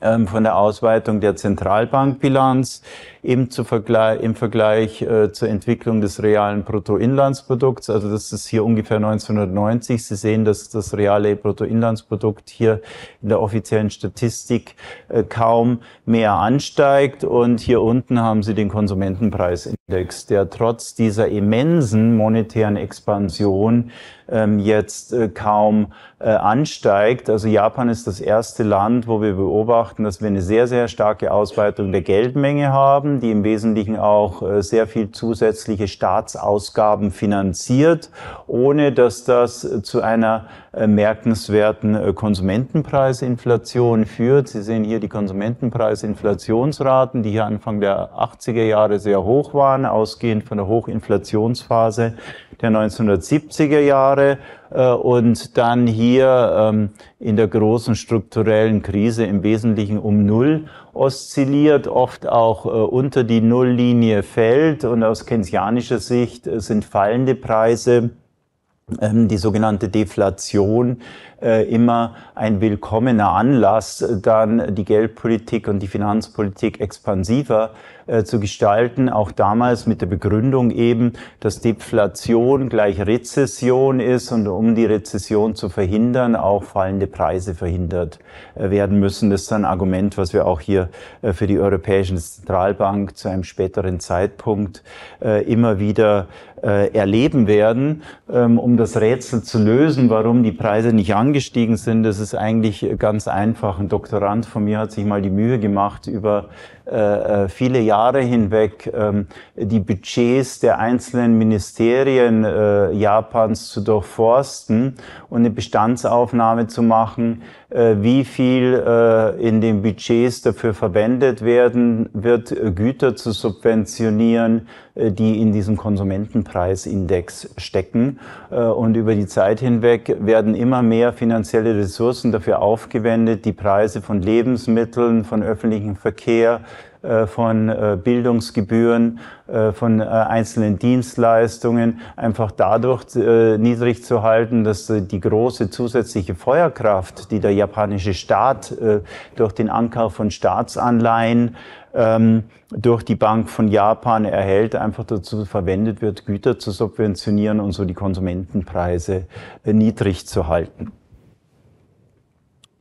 ähm, von der Ausweitung der Zentralbankbilanz im, Vergleich, im Vergleich äh, zur Entwicklung des realen Bruttoinlandsprodukts. Also das ist hier ungefähr 1990. Sie sehen, dass das reale Bruttoinlandsprodukt hier in der offiziellen Statistik äh, kaum mehr ansteigt. Und hier unten haben Sie den Konsumentenpreisindex, der trotz dieser immensen monetären Expansion ähm, jetzt äh, kaum äh, ansteigt. Also Japan ist das erste Land, wo wir beobachten, dass wir eine sehr, sehr starke Ausweitung der Geldmenge haben, die im Wesentlichen auch äh, sehr viel zusätzliche Staatsausgaben finanziert, ohne dass das äh, zu einer äh, merkenswerten äh, Konsumentenpreisinflation führt. Sie sehen hier die Konsumentenpreisinflationsraten, die hier Anfang der 80er Jahre sehr hoch waren, ausgehend von der Hochinflationsphase der 1970er Jahre. Jahre äh, und dann hier ähm, in der großen strukturellen Krise im Wesentlichen um Null oszilliert, oft auch äh, unter die Nulllinie fällt. Und aus keynesianischer Sicht äh, sind fallende Preise ähm, die sogenannte Deflation äh, immer ein willkommener Anlass, äh, dann die Geldpolitik und die Finanzpolitik expansiver äh, zu gestalten. Auch damals mit der Begründung eben, dass Deflation gleich Rezession ist und um die Rezession zu verhindern, auch fallende Preise verhindert werden müssen. Das ist ein Argument, was wir auch hier für die Europäische Zentralbank zu einem späteren Zeitpunkt immer wieder erleben werden, ähm, um das Rätsel zu lösen, warum die Preise nicht angehen angestiegen sind, das ist eigentlich ganz einfach. Ein Doktorand von mir hat sich mal die Mühe gemacht, über äh, äh, viele Jahre hinweg ähm, die Budgets der einzelnen Ministerien äh, Japans zu durchforsten und eine Bestandsaufnahme zu machen, wie viel in den Budgets dafür verwendet werden wird, Güter zu subventionieren, die in diesem Konsumentenpreisindex stecken. Und über die Zeit hinweg werden immer mehr finanzielle Ressourcen dafür aufgewendet, die Preise von Lebensmitteln, von öffentlichem Verkehr, äh, von äh, Bildungsgebühren, äh, von einzelnen Dienstleistungen einfach dadurch niedrig zu halten, dass die große zusätzliche Feuerkraft, die der japanische Staat durch den Ankauf von Staatsanleihen ähm, durch die Bank von Japan erhält, einfach dazu verwendet wird, Güter zu subventionieren und so die Konsumentenpreise niedrig zu halten.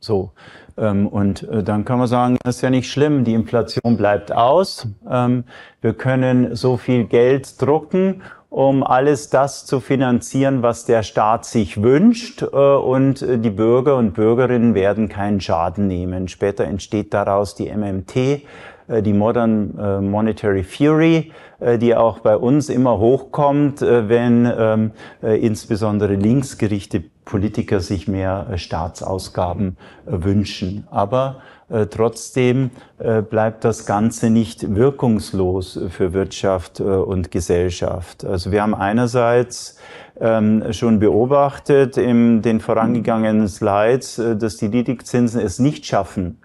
So, ähm, und äh, dann kann man sagen, das ist ja nicht schlimm, die Inflation bleibt aus. Ähm, wir können so viel Geld drucken, um alles das zu finanzieren, was der Staat sich wünscht. Äh, und äh, die Bürger und Bürgerinnen werden keinen Schaden nehmen. Später entsteht daraus die MMT die Modern Monetary Fury, die auch bei uns immer hochkommt, wenn ähm, insbesondere Linksgerichte Politiker sich mehr äh, Staatsausgaben äh, wünschen. Aber äh, trotzdem bleibt das Ganze nicht wirkungslos für Wirtschaft und Gesellschaft. Also wir haben einerseits ähm, schon beobachtet in den vorangegangenen Slides, dass die Niedrigzinsen es nicht schaffen,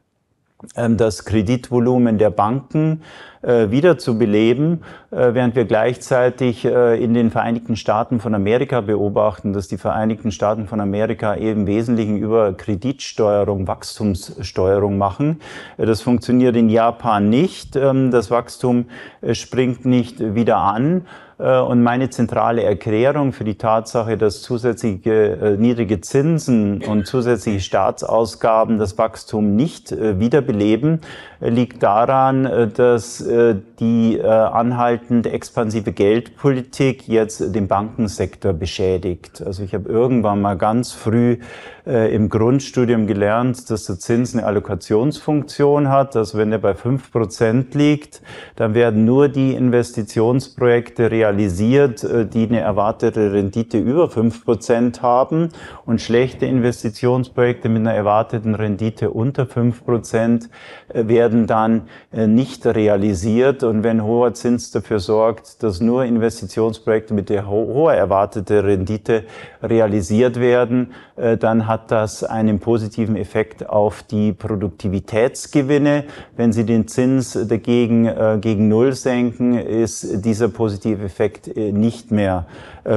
ähm, das Kreditvolumen der Banken äh, wieder zu beleben, äh, während wir gleichzeitig äh, in den Vereinigten Staaten von Amerika beobachten, dass die Vereinigten Staaten von Amerika eben Wesentlichen über Kreditsteuerung, Wachstumssteuerung machen. Äh, das funktioniert in Japan nicht. Ähm, das Wachstum springt nicht wieder an. Äh, und meine zentrale Erklärung für die Tatsache, dass zusätzliche äh, niedrige Zinsen und zusätzliche Staatsausgaben das Wachstum nicht äh, wiederbeleben, liegt daran, äh, dass äh, die äh, anhaltend expansive Geldpolitik jetzt den Bankensektor beschädigt. Also ich habe irgendwann mal ganz früh im Grundstudium gelernt, dass der Zins eine Allokationsfunktion hat, Also wenn er bei fünf Prozent liegt, dann werden nur die Investitionsprojekte realisiert, die eine erwartete Rendite über fünf Prozent haben und schlechte Investitionsprojekte mit einer erwarteten Rendite unter fünf Prozent werden werden dann äh, nicht realisiert. Und wenn hoher Zins dafür sorgt, dass nur Investitionsprojekte mit der ho hoher erwartete Rendite realisiert werden, äh, dann hat das einen positiven Effekt auf die Produktivitätsgewinne. Wenn Sie den Zins dagegen äh, gegen Null senken, ist dieser positive Effekt nicht mehr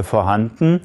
vorhanden.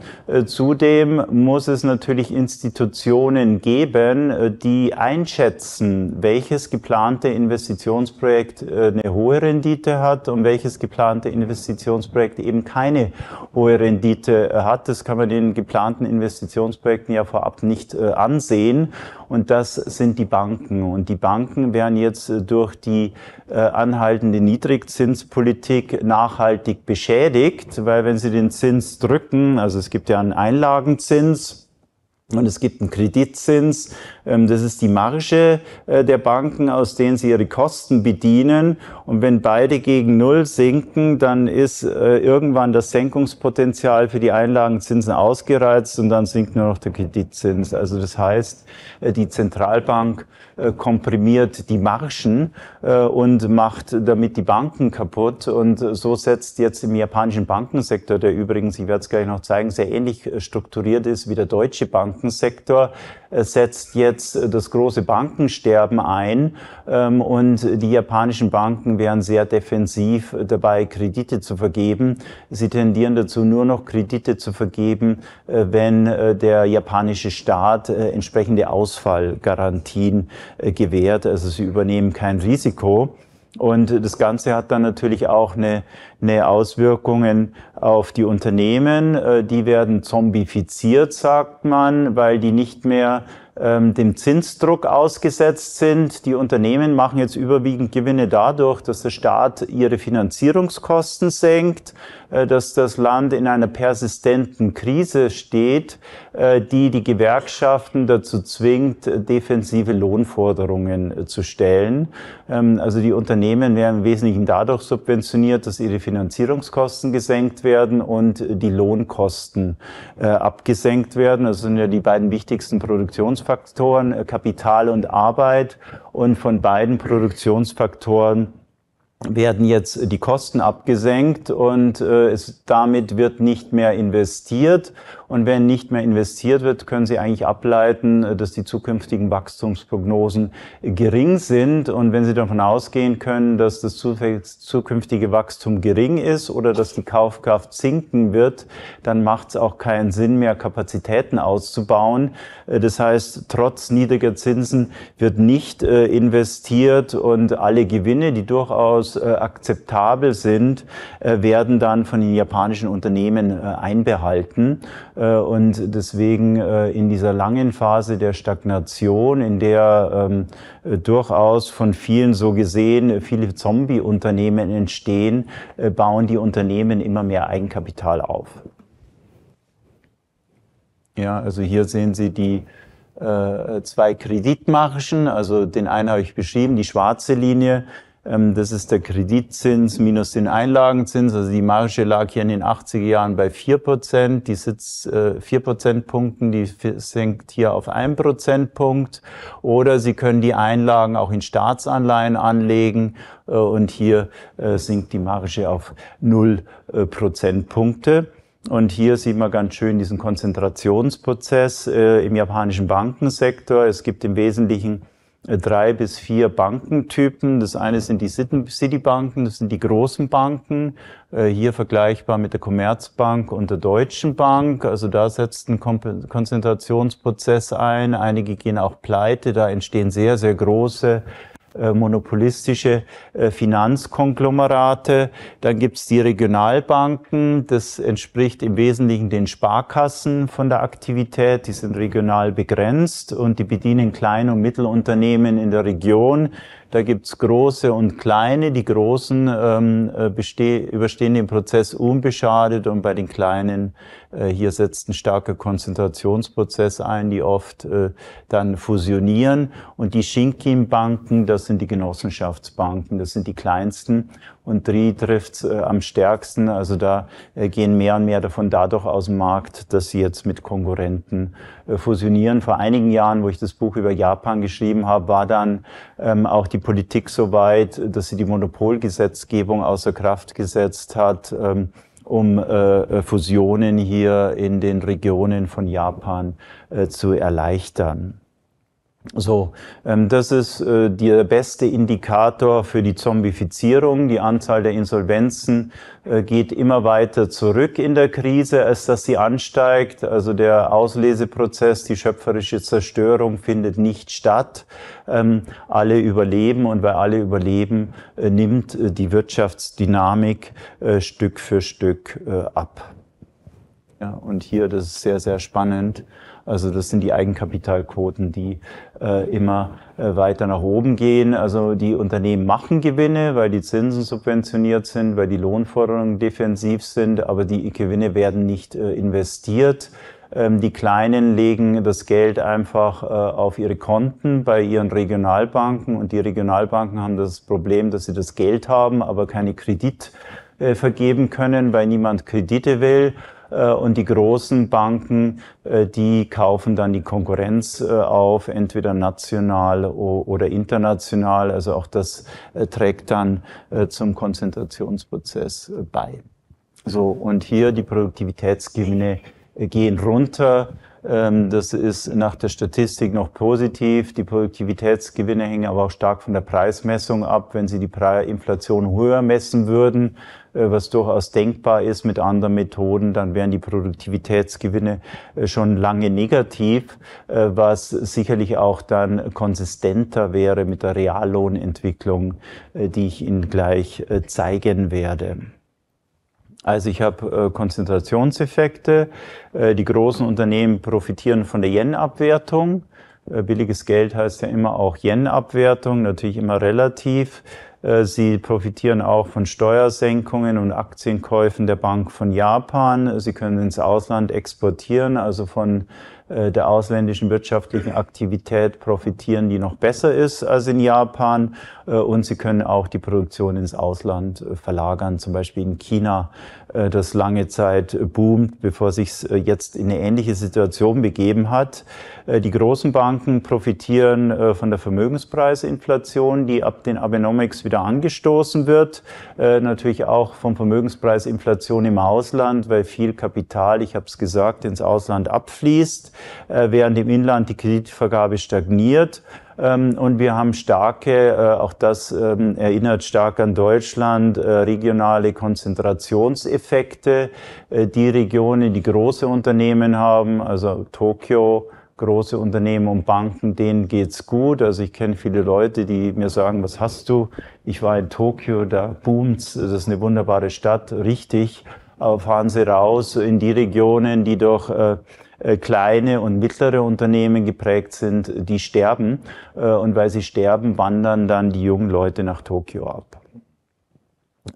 Zudem muss es natürlich Institutionen geben, die einschätzen, welches geplante Investitionsprojekt äh, eine hohe Rendite hat und welches geplante Investitionsprojekt eben keine hohe Rendite äh, hat. Das kann man den geplanten Investitionsprojekten ja vorab nicht äh, ansehen. Und das sind die Banken. Und die Banken werden jetzt durch die anhaltende Niedrigzinspolitik nachhaltig beschädigt, weil wenn sie den Zins drücken, also es gibt ja einen Einlagenzins, und es gibt einen Kreditzins, ähm, das ist die Marge äh, der Banken, aus denen sie ihre Kosten bedienen. Und wenn beide gegen Null sinken, dann ist äh, irgendwann das Senkungspotenzial für die Einlagenzinsen ausgereizt und dann sinkt nur noch der Kreditzins. Also das heißt, äh, die Zentralbank äh, komprimiert die Margen äh, und macht damit die Banken kaputt. Und so setzt jetzt im japanischen Bankensektor, der übrigens, ich werde es gleich noch zeigen, sehr ähnlich äh, strukturiert ist wie der deutsche Bankensektor, setzt jetzt das große Bankensterben ein ähm, und die japanischen Banken wären sehr defensiv dabei, Kredite zu vergeben. Sie tendieren dazu, nur noch Kredite zu vergeben, wenn der japanische Staat entsprechende Ausfallgarantien äh, gewährt. Also sie übernehmen kein Risiko. Und das Ganze hat dann natürlich auch eine, eine Auswirkungen auf die Unternehmen. Äh, die werden zombifiziert, sagt man, weil die nicht mehr ähm, dem Zinsdruck ausgesetzt sind. Die Unternehmen machen jetzt überwiegend Gewinne dadurch, dass der Staat ihre Finanzierungskosten senkt, äh, dass das Land in einer persistenten Krise steht, äh, die die Gewerkschaften dazu zwingt, defensive Lohnforderungen äh, zu stellen. Ähm, also die Unternehmen werden im Wesentlichen dadurch subventioniert, dass ihre Finanzierungskosten gesenkt werden und die Lohnkosten abgesenkt werden. Das also sind ja die beiden wichtigsten Produktions Produktionsfaktoren äh, Kapital und Arbeit. Und von beiden Produktionsfaktoren werden jetzt die Kosten abgesenkt und äh, es, damit wird nicht mehr investiert. Und wenn nicht mehr investiert wird, können Sie eigentlich ableiten, äh, dass die zukünftigen Wachstumsprognosen äh, gering sind. Und wenn Sie davon ausgehen können, dass das zukünftige Wachstum gering ist oder dass die Kaufkraft sinken wird, dann macht es auch keinen Sinn mehr, Kapazitäten auszubauen. Äh, das heißt, trotz niedriger Zinsen wird nicht investiert und alle Gewinne, die durchaus akzeptabel sind, werden dann von den japanischen Unternehmen einbehalten. Äh, und deswegen äh, in dieser langen Phase der Stagnation, in der ähm, äh, durchaus von vielen so gesehen viele Zombie-Unternehmen entstehen, bauen die Unternehmen immer mehr Eigenkapital auf. Ja, also hier sehen Sie die zwei Kreditmarschen. Also den einen habe ich beschrieben, die schwarze Linie ähm, das ist der Kreditzins minus den Einlagenzins. Also die Marge lag hier in den 80er Jahren bei 4%. Prozent. Die sitzt äh, 4 Prozentpunkten, die sinkt hier auf 1 Prozentpunkt. Oder Sie können die Einlagen auch in Staatsanleihen anlegen äh, und hier äh, sinkt die Marge auf 0 äh, Prozentpunkte. Und hier sieht man ganz schön diesen Konzentrationsprozess im japanischen Bankensektor. Es gibt im Wesentlichen drei bis vier Bankentypen. Das eine sind die Citibanken, das sind die großen Banken, äh, hier vergleichbar mit der Commerzbank und der Deutschen Bank. Also da setzt ein Konzentrationsprozess ein. Einige gehen auch pleite, da entstehen sehr, sehr große äh, monopolistische äh, Finanzkonglomerate. Dann gibt's die Regionalbanken. Das entspricht im Wesentlichen den Sparkassen von der Aktivität. Die sind regional begrenzt und die bedienen Klein- und Mittelunternehmen in der Region. Da gibt's große und kleine. Die großen ähm, äh, besteh, überstehen den Prozess unbeschadet und bei den kleinen äh, hier setzt ein starker Konzentrationsprozess ein, die oft äh, dann fusionieren. Und die Shinkin-Banken, das sind die Genossenschaftsbanken, das sind die kleinsten und Dri trifft äh, am stärksten. Also da äh, gehen mehr und mehr davon dadurch aus dem Markt, dass sie jetzt mit Konkurrenten äh, fusionieren. Vor einigen Jahren, wo ich das Buch über Japan geschrieben habe, war dann ähm, auch die Politik so weit, dass sie die Monopolgesetzgebung außer Kraft gesetzt hat. Ähm, um äh, äh Fusionen hier in den Regionen von Japan äh, zu erleichtern. So, ähm, das ist äh, der beste Indikator für die Zombifizierung. Die Anzahl der Insolvenzen äh, geht immer weiter zurück in der Krise, als dass sie ansteigt. Also der Ausleseprozess, die schöpferische Zerstörung findet nicht statt. Ähm, alle überleben und weil alle überleben, äh, nimmt die Wirtschaftsdynamik Stück für Stück ab. Ja, und hier, das ist sehr, sehr spannend. Also das sind die Eigenkapitalquoten, die äh, immer äh, weiter nach oben gehen. Also die Unternehmen machen Gewinne, weil die Zinsen subventioniert sind, weil die Lohnforderungen defensiv sind, aber die Gewinne werden nicht äh, investiert ähm, die Kleinen legen das Geld einfach äh, auf ihre Konten bei ihren Regionalbanken und die Regionalbanken haben das Problem, dass sie das Geld haben, aber keine Kredit äh, vergeben können, weil niemand Kredite will. Äh, und die großen Banken, äh, die kaufen dann die Konkurrenz äh, auf, entweder national oder international. Also auch das trägt dann zum Konzentrationsprozess bei. So, und hier die Produktivitätsgewinne gehen runter. Ähm, das ist nach der Statistik noch positiv. Die Produktivitätsgewinne hängen aber auch stark von der Preismessung ab. Wenn Sie die Inflation höher messen würden, äh, was durchaus denkbar ist mit anderen Methoden, dann wären die Produktivitätsgewinne äh, schon lange negativ, äh, was sicherlich auch dann konsistenter wäre mit der Reallohnentwicklung, die ich Ihnen gleich zeigen werde. Also ich habe Konzentrationseffekte. Die großen Unternehmen profitieren von der Yen-Abwertung. Billiges Geld heißt ja immer auch Yen-Abwertung, natürlich immer relativ. Äh, sie profitieren auch von Steuersenkungen und Aktienkäufen der Bank von Japan. Sie können ins Ausland exportieren, also von äh, der ausländischen wirtschaftlichen Aktivität profitieren, die noch besser ist als in Japan. Äh, und sie können auch die Produktion ins Ausland verlagern, zum Beispiel in China äh, das lange Zeit boomt, bevor sich äh, jetzt in eine ähnliche Situation begeben hat. Äh, die großen Banken profitieren von der Vermögenspreisinflation, die ab den Abenomics wieder angestoßen wird. Natürlich auch von Vermögenspreisinflation im Ausland, weil viel Kapital, ich habe es gesagt, ins Ausland abfließt, während im Inland die Kreditvergabe stagniert. Ähm, und wir haben starke, äh, auch das ähm, erinnert stark an Deutschland, äh, regionale Konzentrationseffekte. Äh, die Regionen, die große Unternehmen haben, also Tokio, große Unternehmen und Banken, denen geht's gut. Also ich kenne viele Leute, die mir sagen, was hast du? Ich war in Tokio, da boomt's, das ist eine wunderbare Stadt, richtig. Aber fahren Sie raus in die Regionen, die doch äh, äh, kleine und mittlere Unternehmen geprägt sind, die sterben. Äh, und weil sie sterben, wandern dann die jungen Leute nach Tokio ab.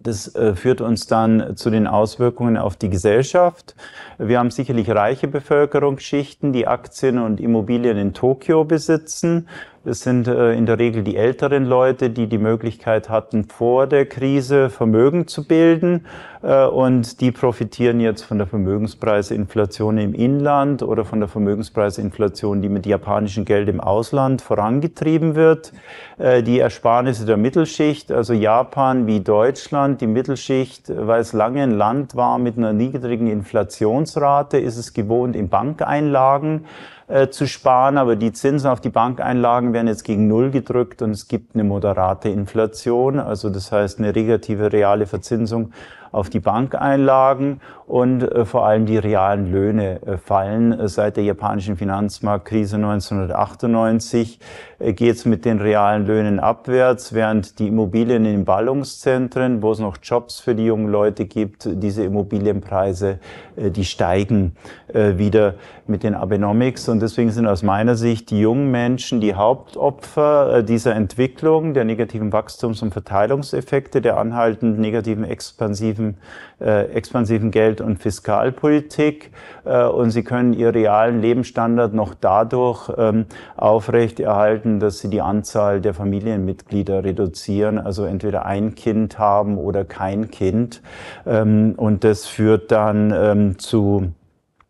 Das äh, führt uns dann zu den Auswirkungen auf die Gesellschaft. Wir haben sicherlich reiche Bevölkerungsschichten, die Aktien und Immobilien in Tokio besitzen es sind äh, in der Regel die älteren Leute, die die Möglichkeit hatten, vor der Krise Vermögen zu bilden. Äh, und die profitieren jetzt von der Vermögenspreisinflation im Inland oder von der Vermögenspreisinflation, die mit japanischem Geld im Ausland vorangetrieben wird. Äh, die Ersparnisse der Mittelschicht, also Japan wie Deutschland, die Mittelschicht, weil es lange ein Land war mit einer niedrigen Inflationsrate, ist es gewohnt in Bankeinlagen äh, zu sparen, aber die Zinsen auf die Bankeinlagen werden jetzt gegen Null gedrückt und es gibt eine moderate Inflation. Also das heißt, eine negative reale Verzinsung auf die Bankeinlagen und äh, vor allem die realen Löhne äh, fallen. Seit der japanischen Finanzmarktkrise 1998 geht es mit den realen Löhnen abwärts, während die Immobilien in Ballungszentren, wo es noch Jobs für die jungen Leute gibt, diese Immobilienpreise, äh, die steigen wieder mit den Abenomics. Und deswegen sind aus meiner Sicht die jungen Menschen die Hauptopfer dieser Entwicklung, der negativen Wachstums- und Verteilungseffekte, der anhaltend negativen expansiven expansiven, äh, expansiven Geld- und Fiskalpolitik äh, und sie können ihren realen Lebensstandard noch dadurch ähm, aufrechterhalten, dass sie die Anzahl der Familienmitglieder reduzieren, also entweder ein Kind haben oder kein Kind. Ähm, und das führt dann ähm, zu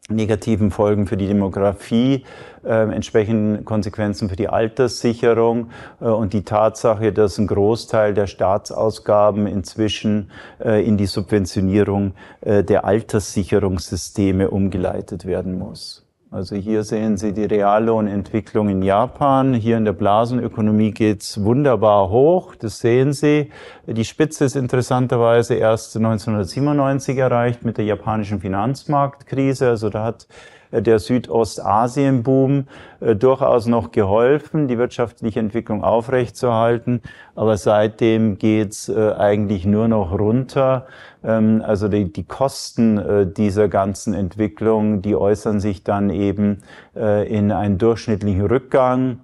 negativen Folgen für die Demografie, äh, entsprechenden Konsequenzen für die Alterssicherung äh, und die Tatsache, dass ein Großteil der Staatsausgaben inzwischen äh, in die Subventionierung äh, der Alterssicherungssysteme umgeleitet werden muss. Also hier sehen Sie die Reallohnentwicklung in Japan. Hier in der Blasenökonomie geht's wunderbar hoch. Das sehen Sie. Die Spitze ist interessanterweise erst 1997 erreicht mit der japanischen Finanzmarktkrise. Also da hat äh, der Südostasien-Boom äh, durchaus noch geholfen, die wirtschaftliche Entwicklung aufrechtzuerhalten. Aber seitdem geht's äh, eigentlich nur noch runter. Ähm, also die, die Kosten dieser ganzen Entwicklung, die äußern sich dann eben in einen durchschnittlichen Rückgang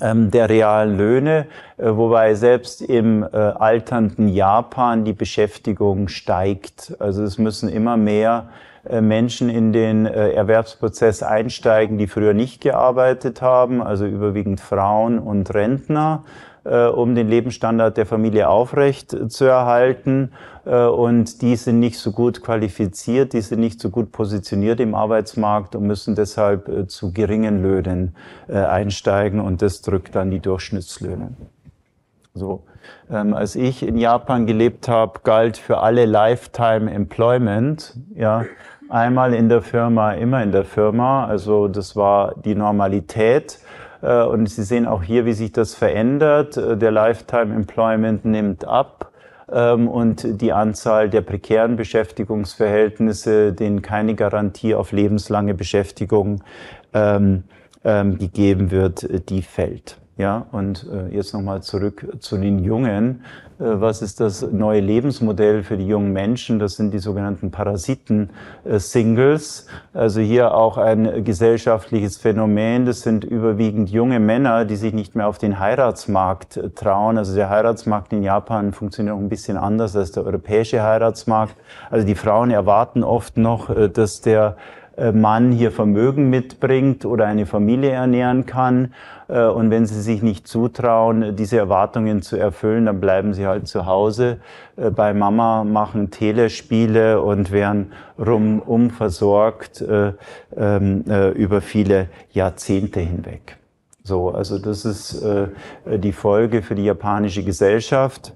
ähm, der realen Löhne, wobei selbst im alternden Japan die Beschäftigung steigt. Also es müssen immer mehr äh, Menschen in den äh, Erwerbsprozess einsteigen, die früher nicht gearbeitet haben, also überwiegend Frauen und Rentner äh, um den Lebensstandard der Familie aufrecht zu erhalten. Und die sind nicht so gut qualifiziert, die sind nicht so gut positioniert im Arbeitsmarkt und müssen deshalb zu geringen Löhnen einsteigen. Und das drückt dann die Durchschnittslöhne. So. Ähm, als ich in Japan gelebt habe, galt für alle Lifetime Employment. Ja, Einmal in der Firma, immer in der Firma. Also das war die Normalität. Äh, und Sie sehen auch hier, wie sich das verändert. Äh, der Lifetime Employment nimmt ab ähm, und die Anzahl der prekären Beschäftigungsverhältnisse, denen keine Garantie auf lebenslange Beschäftigung ähm, ähm, gegeben wird, äh, die fällt. Ja, und äh, jetzt nochmal zurück zu den Jungen. Äh, was ist das neue Lebensmodell für die jungen Menschen? Das sind die sogenannten Parasiten-Singles. Äh, also hier auch ein gesellschaftliches Phänomen. Das sind überwiegend junge Männer, die sich nicht mehr auf den Heiratsmarkt äh, trauen. Also der Heiratsmarkt in Japan funktioniert auch ein bisschen anders als der europäische Heiratsmarkt. Also die Frauen erwarten oft noch, dass der äh, Mann hier Vermögen mitbringt oder eine Familie ernähren kann. Äh, und wenn sie sich nicht zutrauen, diese Erwartungen zu erfüllen, dann bleiben sie halt zu Hause äh, bei Mama, machen Telespiele und werden rum umversorgt ähm, äh, über viele Jahrzehnte hinweg. So, also das ist äh, die Folge für die japanische Gesellschaft.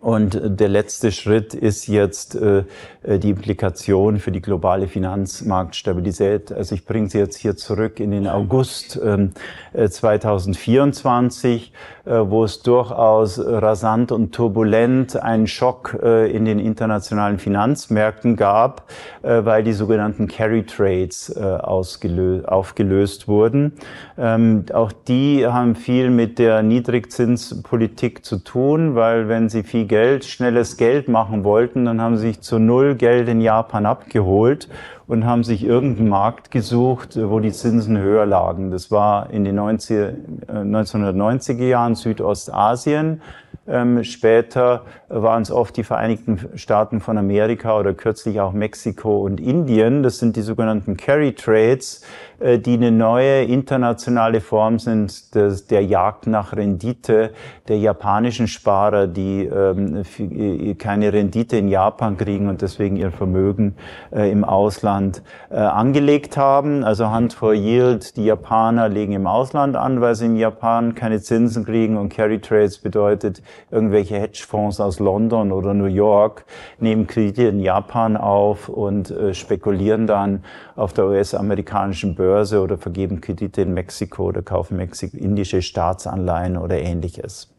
Und äh, der letzte Schritt ist jetzt äh, äh, die Implikation für die globale Finanzmarktstabilität. Also ich bringe Sie jetzt hier zurück in den August ähm, äh, 2024, äh, wo es durchaus rasant und turbulent einen Schock äh, in den internationalen Finanzmärkten gab, weil die sogenannten Carry Trades aufgelöst wurden. Ähm, auch die haben viel mit der Niedrigzinspolitik zu tun, weil wenn Sie viel viel Geld, schnelles Geld machen wollten, dann haben sie sich zu null Geld in Japan abgeholt und haben sich irgendeinen Markt gesucht, wo die Zinsen höher lagen. Das war in den 90, 1990er äh, Jahren Südostasien. Ähm, später waren es oft die Vereinigten Staaten von Amerika oder kürzlich auch Mexiko und Indien. Das sind die sogenannten Carry Trades, äh, die eine neue internationale Form sind des, der Jagd nach Rendite der japanischen Sparer, die ähm, äh, keine Rendite in Japan kriegen und deswegen ihr Vermögen äh, im Ausland äh, angelegt haben. Also Hand for Yield, die Japaner legen im Ausland an, weil sie in Japan keine Zinsen kriegen und Carry Trades bedeutet, irgendwelche Hedgefonds aus London oder New York nehmen Kredite in Japan auf und äh, spekulieren dann auf der US-amerikanischen Börse oder vergeben Kredite in Mexiko oder kaufen Mexik indische Staatsanleihen oder ähnliches.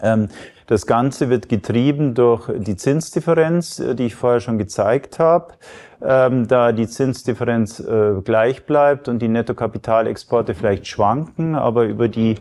Ähm, das Ganze wird getrieben durch die Zinsdifferenz, äh, die ich vorher schon gezeigt habe. Ähm, da die Zinsdifferenz äh, gleich bleibt und die Nettokapitalexporte vielleicht schwanken, aber über die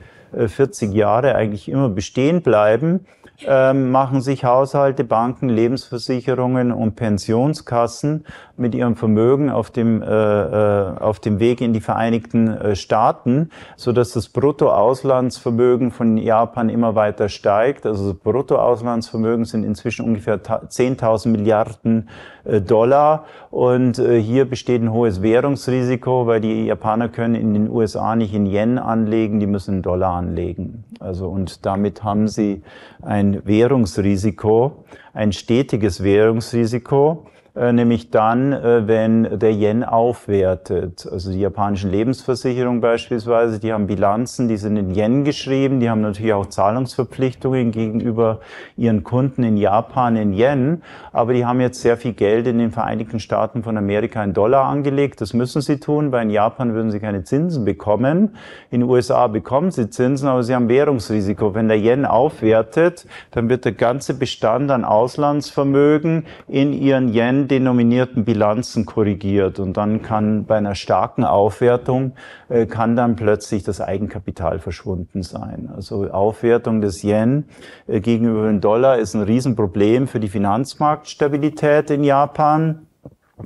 40 äh, Jahre eigentlich immer bestehen bleiben, ähm, machen sich Haushalte, Banken, Lebensversicherungen und Pensionskassen mit ihrem Vermögen auf dem, äh, äh, auf dem Weg in die Vereinigten äh, Staaten, so dass das Bruttoauslandsvermögen von Japan immer weiter steigt. Also das Bruttoauslandsvermögen sind inzwischen ungefähr 10.000 Milliarden äh, Dollar. Und äh, hier besteht ein hohes Währungsrisiko, weil die Japaner können in den USA nicht in Yen anlegen, die müssen in Dollar anlegen. Also, und damit haben sie ein Währungsrisiko, ein stetiges Währungsrisiko. Äh, nämlich dann, äh, wenn der Yen aufwertet. Also die japanischen Lebensversicherungen beispielsweise, die haben Bilanzen, die sind in Yen geschrieben, die haben natürlich auch Zahlungsverpflichtungen gegenüber ihren Kunden in Japan in Yen, aber die haben jetzt sehr viel Geld in den Vereinigten Staaten von Amerika in Dollar angelegt. Das müssen sie tun, weil in Japan würden sie keine Zinsen bekommen. In den USA bekommen sie Zinsen, aber sie haben Währungsrisiko. Wenn der Yen aufwertet, dann wird der ganze Bestand an Auslandsvermögen in ihren Yen denominierten Bilanzen korrigiert und dann kann bei einer starken Aufwertung äh, kann dann plötzlich das Eigenkapital verschwunden sein. Also Aufwertung des Yen äh, gegenüber dem Dollar ist ein Riesenproblem für die Finanzmarktstabilität in Japan.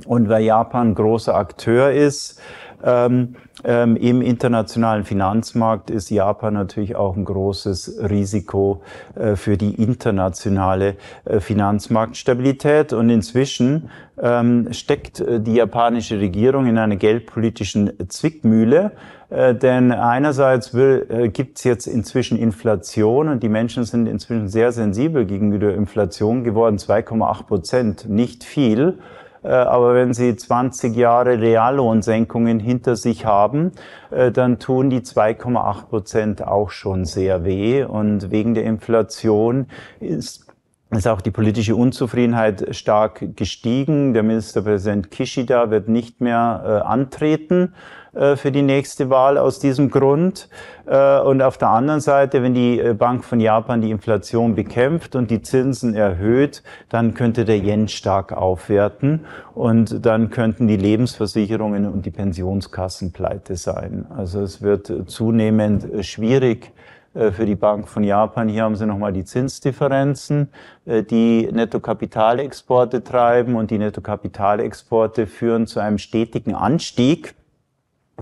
Und weil Japan großer Akteur ist, ähm, ähm, Im internationalen Finanzmarkt ist Japan natürlich auch ein großes Risiko äh, für die internationale äh, Finanzmarktstabilität. Und inzwischen ähm, steckt äh, die japanische Regierung in einer geldpolitischen Zwickmühle. Äh, denn einerseits will, äh, gibt's jetzt inzwischen Inflation und die Menschen sind inzwischen sehr sensibel gegenüber Inflation geworden, 2,8 Prozent, nicht viel. Äh, aber wenn sie 20 Jahre Reallohnsenkungen hinter sich haben, äh, dann tun die 2,8 Prozent auch schon sehr weh. Und wegen der Inflation ist ist auch die politische Unzufriedenheit stark gestiegen. Der Ministerpräsident Kishida wird nicht mehr äh, antreten. Äh, für die nächste Wahl aus diesem Grund. Äh, und auf der anderen Seite, wenn die äh, Bank von Japan die Inflation bekämpft und die Zinsen erhöht, dann könnte der Yen stark aufwerten und dann könnten die Lebensversicherungen und die Pensionskassen pleite sein. Also es wird zunehmend schwierig, für die Bank von Japan. Hier haben Sie nochmal die Zinsdifferenzen, die Nettokapitalexporte treiben und die Nettokapitalexporte führen zu einem stetigen Anstieg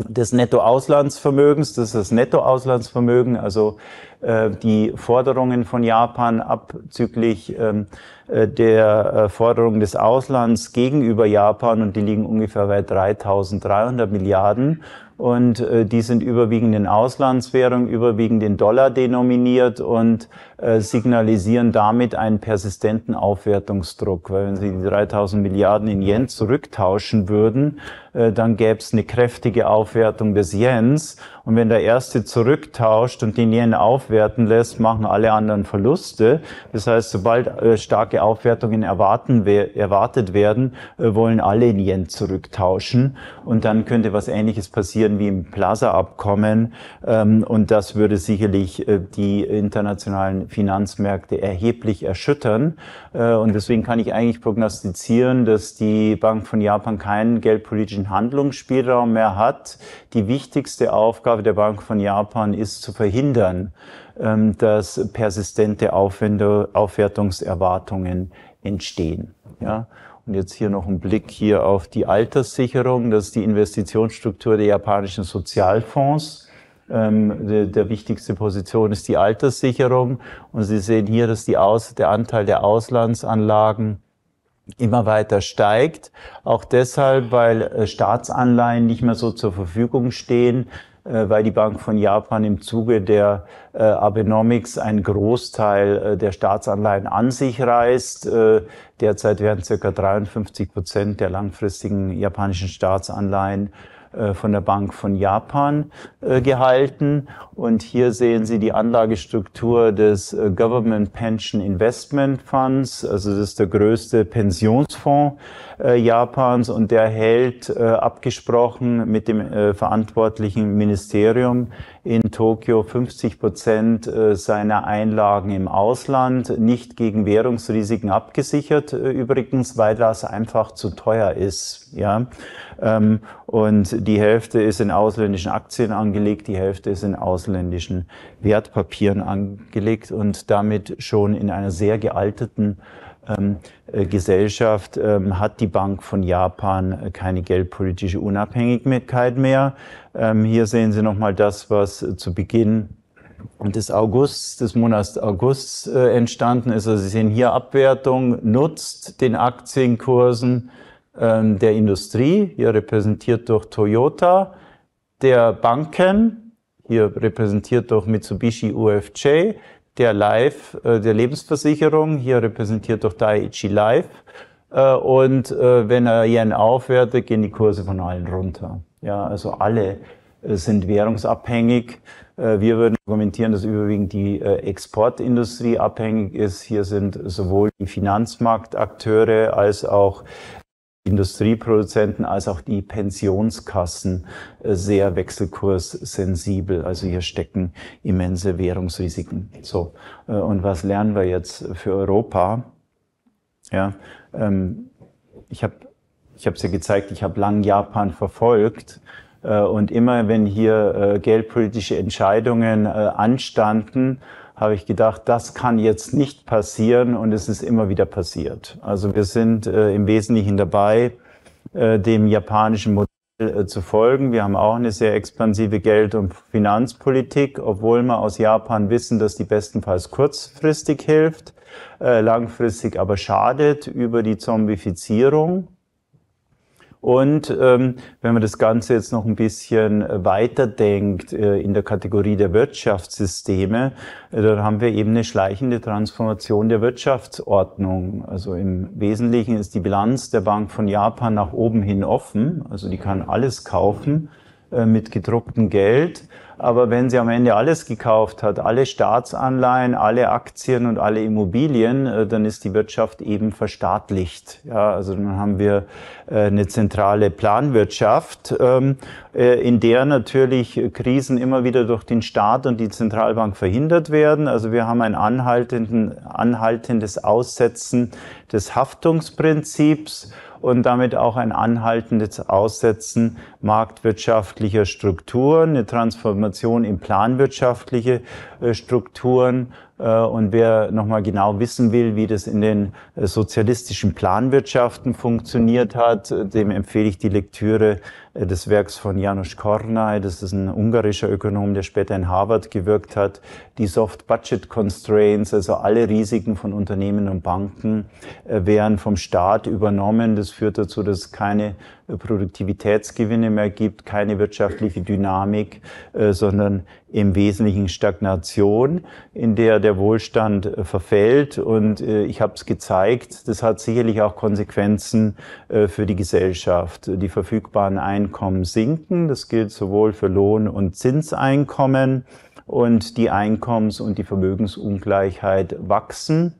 des Nettoauslandsvermögens, das ist das Nettoauslandsvermögen, also äh, die Forderungen von Japan abzüglich ähm, äh, der äh, Forderungen des Auslands gegenüber Japan und die liegen ungefähr bei 3.300 Milliarden und äh, die sind überwiegend in Auslandswährung, überwiegend in Dollar denominiert und äh, signalisieren damit einen persistenten Aufwertungsdruck, weil wenn Sie die 3.000 Milliarden in Yen zurücktauschen würden, äh, dann gäbe es eine kräftige Aufwertung des Jens. Und wenn der Erste zurücktauscht und den Yen aufwerten lässt, machen alle anderen Verluste. Das heißt, sobald äh, starke Aufwertungen erwarten, erwartet werden, äh, wollen alle den Yen zurücktauschen. Und dann könnte was Ähnliches passieren wie im Plaza-Abkommen. Ähm, und das würde sicherlich die internationalen Finanzmärkte erheblich erschüttern. Und deswegen kann ich eigentlich prognostizieren, dass die Bank von Japan keinen geldpolitischen politischen Handlungsspielraum mehr hat. Die wichtigste Aufgabe der Bank von Japan ist zu verhindern, ähm, dass persistente Aufwertungserwartungen entstehen. Ja? Und jetzt hier noch ein Blick hier auf die Alterssicherung. Das ist die Investitionsstruktur der japanischen Sozialfonds. Ähm, der, der wichtigste Position ist die Alterssicherung. Und Sie sehen hier, dass die Aus, der Anteil der Auslandsanlagen immer weiter steigt. Auch deshalb, weil äh, Staatsanleihen nicht mehr so zur Verfügung stehen, äh, weil die Bank von Japan im Zuge der äh, Abenomics einen Großteil der Staatsanleihen an sich reißt. derzeit werden circa 53 Prozent der langfristigen japanischen Staatsanleihen äh, von der Bank von Japan äh, gehalten. Und hier sehen Sie die Anlagestruktur des äh, Government Pension Investment Funds. Also das ist der größte Pensionsfonds Japans und der hält abgesprochen mit dem verantwortlichen Ministerium in Tokio 50 Prozent seiner Einlagen im Ausland, nicht gegen Währungsrisiken abgesichert übrigens, weil das einfach zu teuer ist. Ja, ähm, und die Hälfte ist in ausländischen Aktien angelegt, die Hälfte ist in ausländischen Wertpapieren angelegt und damit schon in einer sehr gealterten ähm, äh, Gesellschaft ähm, hat die Bank von Japan äh, keine geldpolitische Unabhängigkeit mehr. Ähm, hier sehen Sie nochmal das, was äh, zu Beginn des Augusts, des Monats Augusts äh, entstanden ist. Also Sie sehen hier Abwertung, nutzt den Aktienkursen ähm, der Industrie, hier repräsentiert durch Toyota, der Banken, hier repräsentiert durch Mitsubishi UFJ, der Life, äh, der Lebensversicherung, hier repräsentiert durch Daiichi Life. Äh, und äh, wenn er Yen aufwertet, gehen die Kurse von allen runter. Ja, also alle sind währungsabhängig. Wir würden argumentieren, dass überwiegend die Exportindustrie abhängig ist. Hier sind sowohl die Finanzmarktakteure als auch Industrieproduzenten als auch die Pensionskassen äh, sehr wechselkurssensibel. Also hier stecken immense Währungsrisiken. So. Äh, und was lernen wir jetzt für Europa? Ja, ähm, ich habe ich habe es ja gezeigt, ich habe lang Japan verfolgt. Äh, und immer wenn hier äh, geldpolitische Entscheidungen äh, anstanden, habe ich gedacht, das kann jetzt nicht passieren und es ist immer wieder passiert. Also wir sind äh, im Wesentlichen dabei, äh, dem japanischen Modell äh, zu folgen. Wir haben auch eine sehr expansive Geld- und Finanzpolitik, obwohl wir aus Japan wissen, dass die bestenfalls kurzfristig hilft, äh, langfristig aber schadet über die Zombifizierung. Und ähm, wenn man das Ganze jetzt noch ein bisschen äh, weiterdenkt äh, in der Kategorie der Wirtschaftssysteme, äh, dann haben wir eben eine schleichende Transformation der Wirtschaftsordnung. Also im Wesentlichen ist die Bilanz der Bank von Japan nach oben hin offen. Also die kann alles kaufen äh, mit gedrucktem Geld aber wenn sie am Ende alles gekauft hat, alle Staatsanleihen, alle Aktien und alle Immobilien, äh, dann ist die Wirtschaft eben verstaatlicht. Ja, also dann haben wir äh, eine zentrale Planwirtschaft, ähm, äh, in der natürlich Krisen immer wieder durch den Staat und die Zentralbank verhindert werden. Also wir haben ein anhaltendes Aussetzen des Haftungsprinzips und damit auch ein anhaltendes Aussetzen marktwirtschaftlicher Strukturen, eine Transformation in planwirtschaftliche äh, Strukturen. Äh, und wer nochmal genau wissen will, wie das in den äh, sozialistischen Planwirtschaften funktioniert hat, dem empfehle ich die Lektüre äh, des Werks von Janusz Kornay, das ist ein ungarischer Ökonom, der später in Harvard gewirkt hat, die Soft Budget Constraints, also alle Risiken von Unternehmen und Banken äh, werden vom Staat übernommen. Das führt dazu, dass es keine äh, Produktivitätsgewinne mehr gibt, keine wirtschaftliche Dynamik, sondern im Wesentlichen Stagnation, in der der Wohlstand verfällt. Und ich habe es gezeigt, das hat sicherlich auch Konsequenzen für die Gesellschaft. Die verfügbaren Einkommen Einkommen sinken. Das gilt sowohl für Lohn- und Zinseinkommen und die Einkommens- und die Vermögensungleichheit wachsen,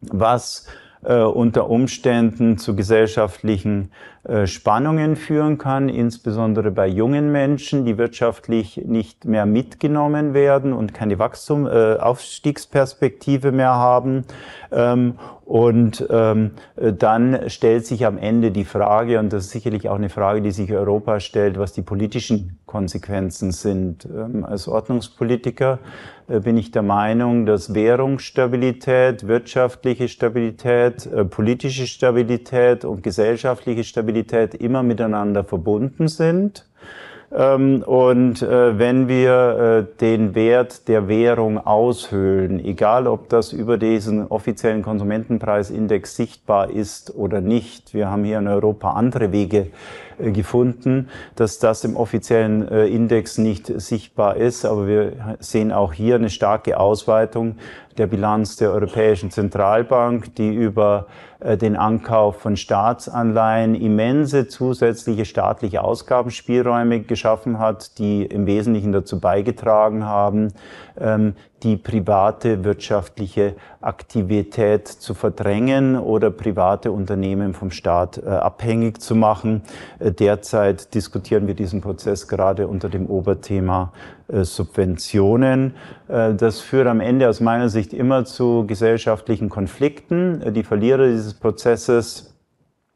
was äh, unter Umständen zu gesellschaftlichen äh, Spannungen führen kann, insbesondere bei jungen Menschen, die wirtschaftlich nicht mehr mitgenommen werden und keine Wachstum, äh, Aufstiegsperspektive mehr haben. Ähm, und ähm, dann stellt sich am Ende die Frage, und das ist sicherlich auch eine Frage, die sich Europa stellt, was die politischen Konsequenzen sind. Ähm, als Ordnungspolitiker äh, bin ich der Meinung, dass Währungsstabilität, wirtschaftliche Stabilität, äh, politische Stabilität und gesellschaftliche Stabilität Mobilität immer miteinander verbunden sind. Ähm, und äh, wenn wir äh, den Wert der Währung aushöhlen, egal ob das über diesen offiziellen Konsumentenpreisindex sichtbar ist oder nicht, wir haben hier in Europa andere Wege äh, gefunden, dass das im offiziellen äh, Index nicht sichtbar ist. Aber wir sehen auch hier eine starke Ausweitung der Bilanz der Europäischen Zentralbank, die über äh, den Ankauf von Staatsanleihen immense zusätzliche staatliche Ausgabenspielräume geschaffen hat, die im Wesentlichen dazu beigetragen haben, ähm, die private wirtschaftliche Aktivität zu verdrängen oder private Unternehmen vom Staat äh, abhängig zu machen. Äh, derzeit diskutieren wir diesen Prozess gerade unter dem Oberthema äh, Subventionen. Äh, das führt am Ende aus meiner Sicht immer zu gesellschaftlichen Konflikten. Äh, die Verlierer dieses Prozesses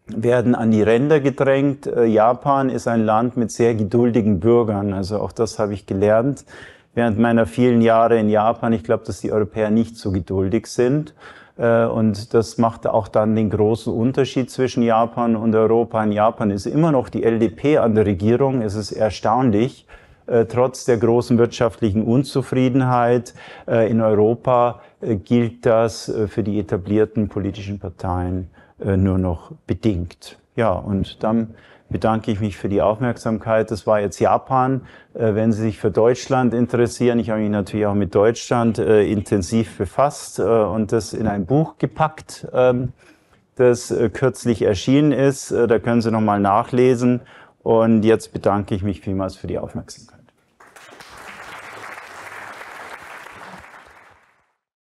werden an die Ränder gedrängt. Äh, Japan ist ein Land mit sehr geduldigen Bürgern, also auch das habe ich gelernt während meiner vielen Jahre in Japan, ich glaube, dass die Europäer nicht so geduldig sind. Äh, und das macht auch dann den großen Unterschied zwischen Japan und Europa. In Japan ist immer noch die LDP an der Regierung. Es ist erstaunlich, äh, trotz der großen wirtschaftlichen Unzufriedenheit äh, in Europa gilt das für die etablierten politischen Parteien nur noch bedingt. Ja, und dann bedanke ich mich für die Aufmerksamkeit. Das war jetzt Japan. Äh, wenn Sie sich für Deutschland interessieren, ich habe mich natürlich auch mit Deutschland äh, intensiv befasst äh, und das in ein Buch gepackt, ähm, das kürzlich erschienen ist. Da können Sie nochmal nachlesen. Und jetzt bedanke ich mich vielmals für die Aufmerksamkeit.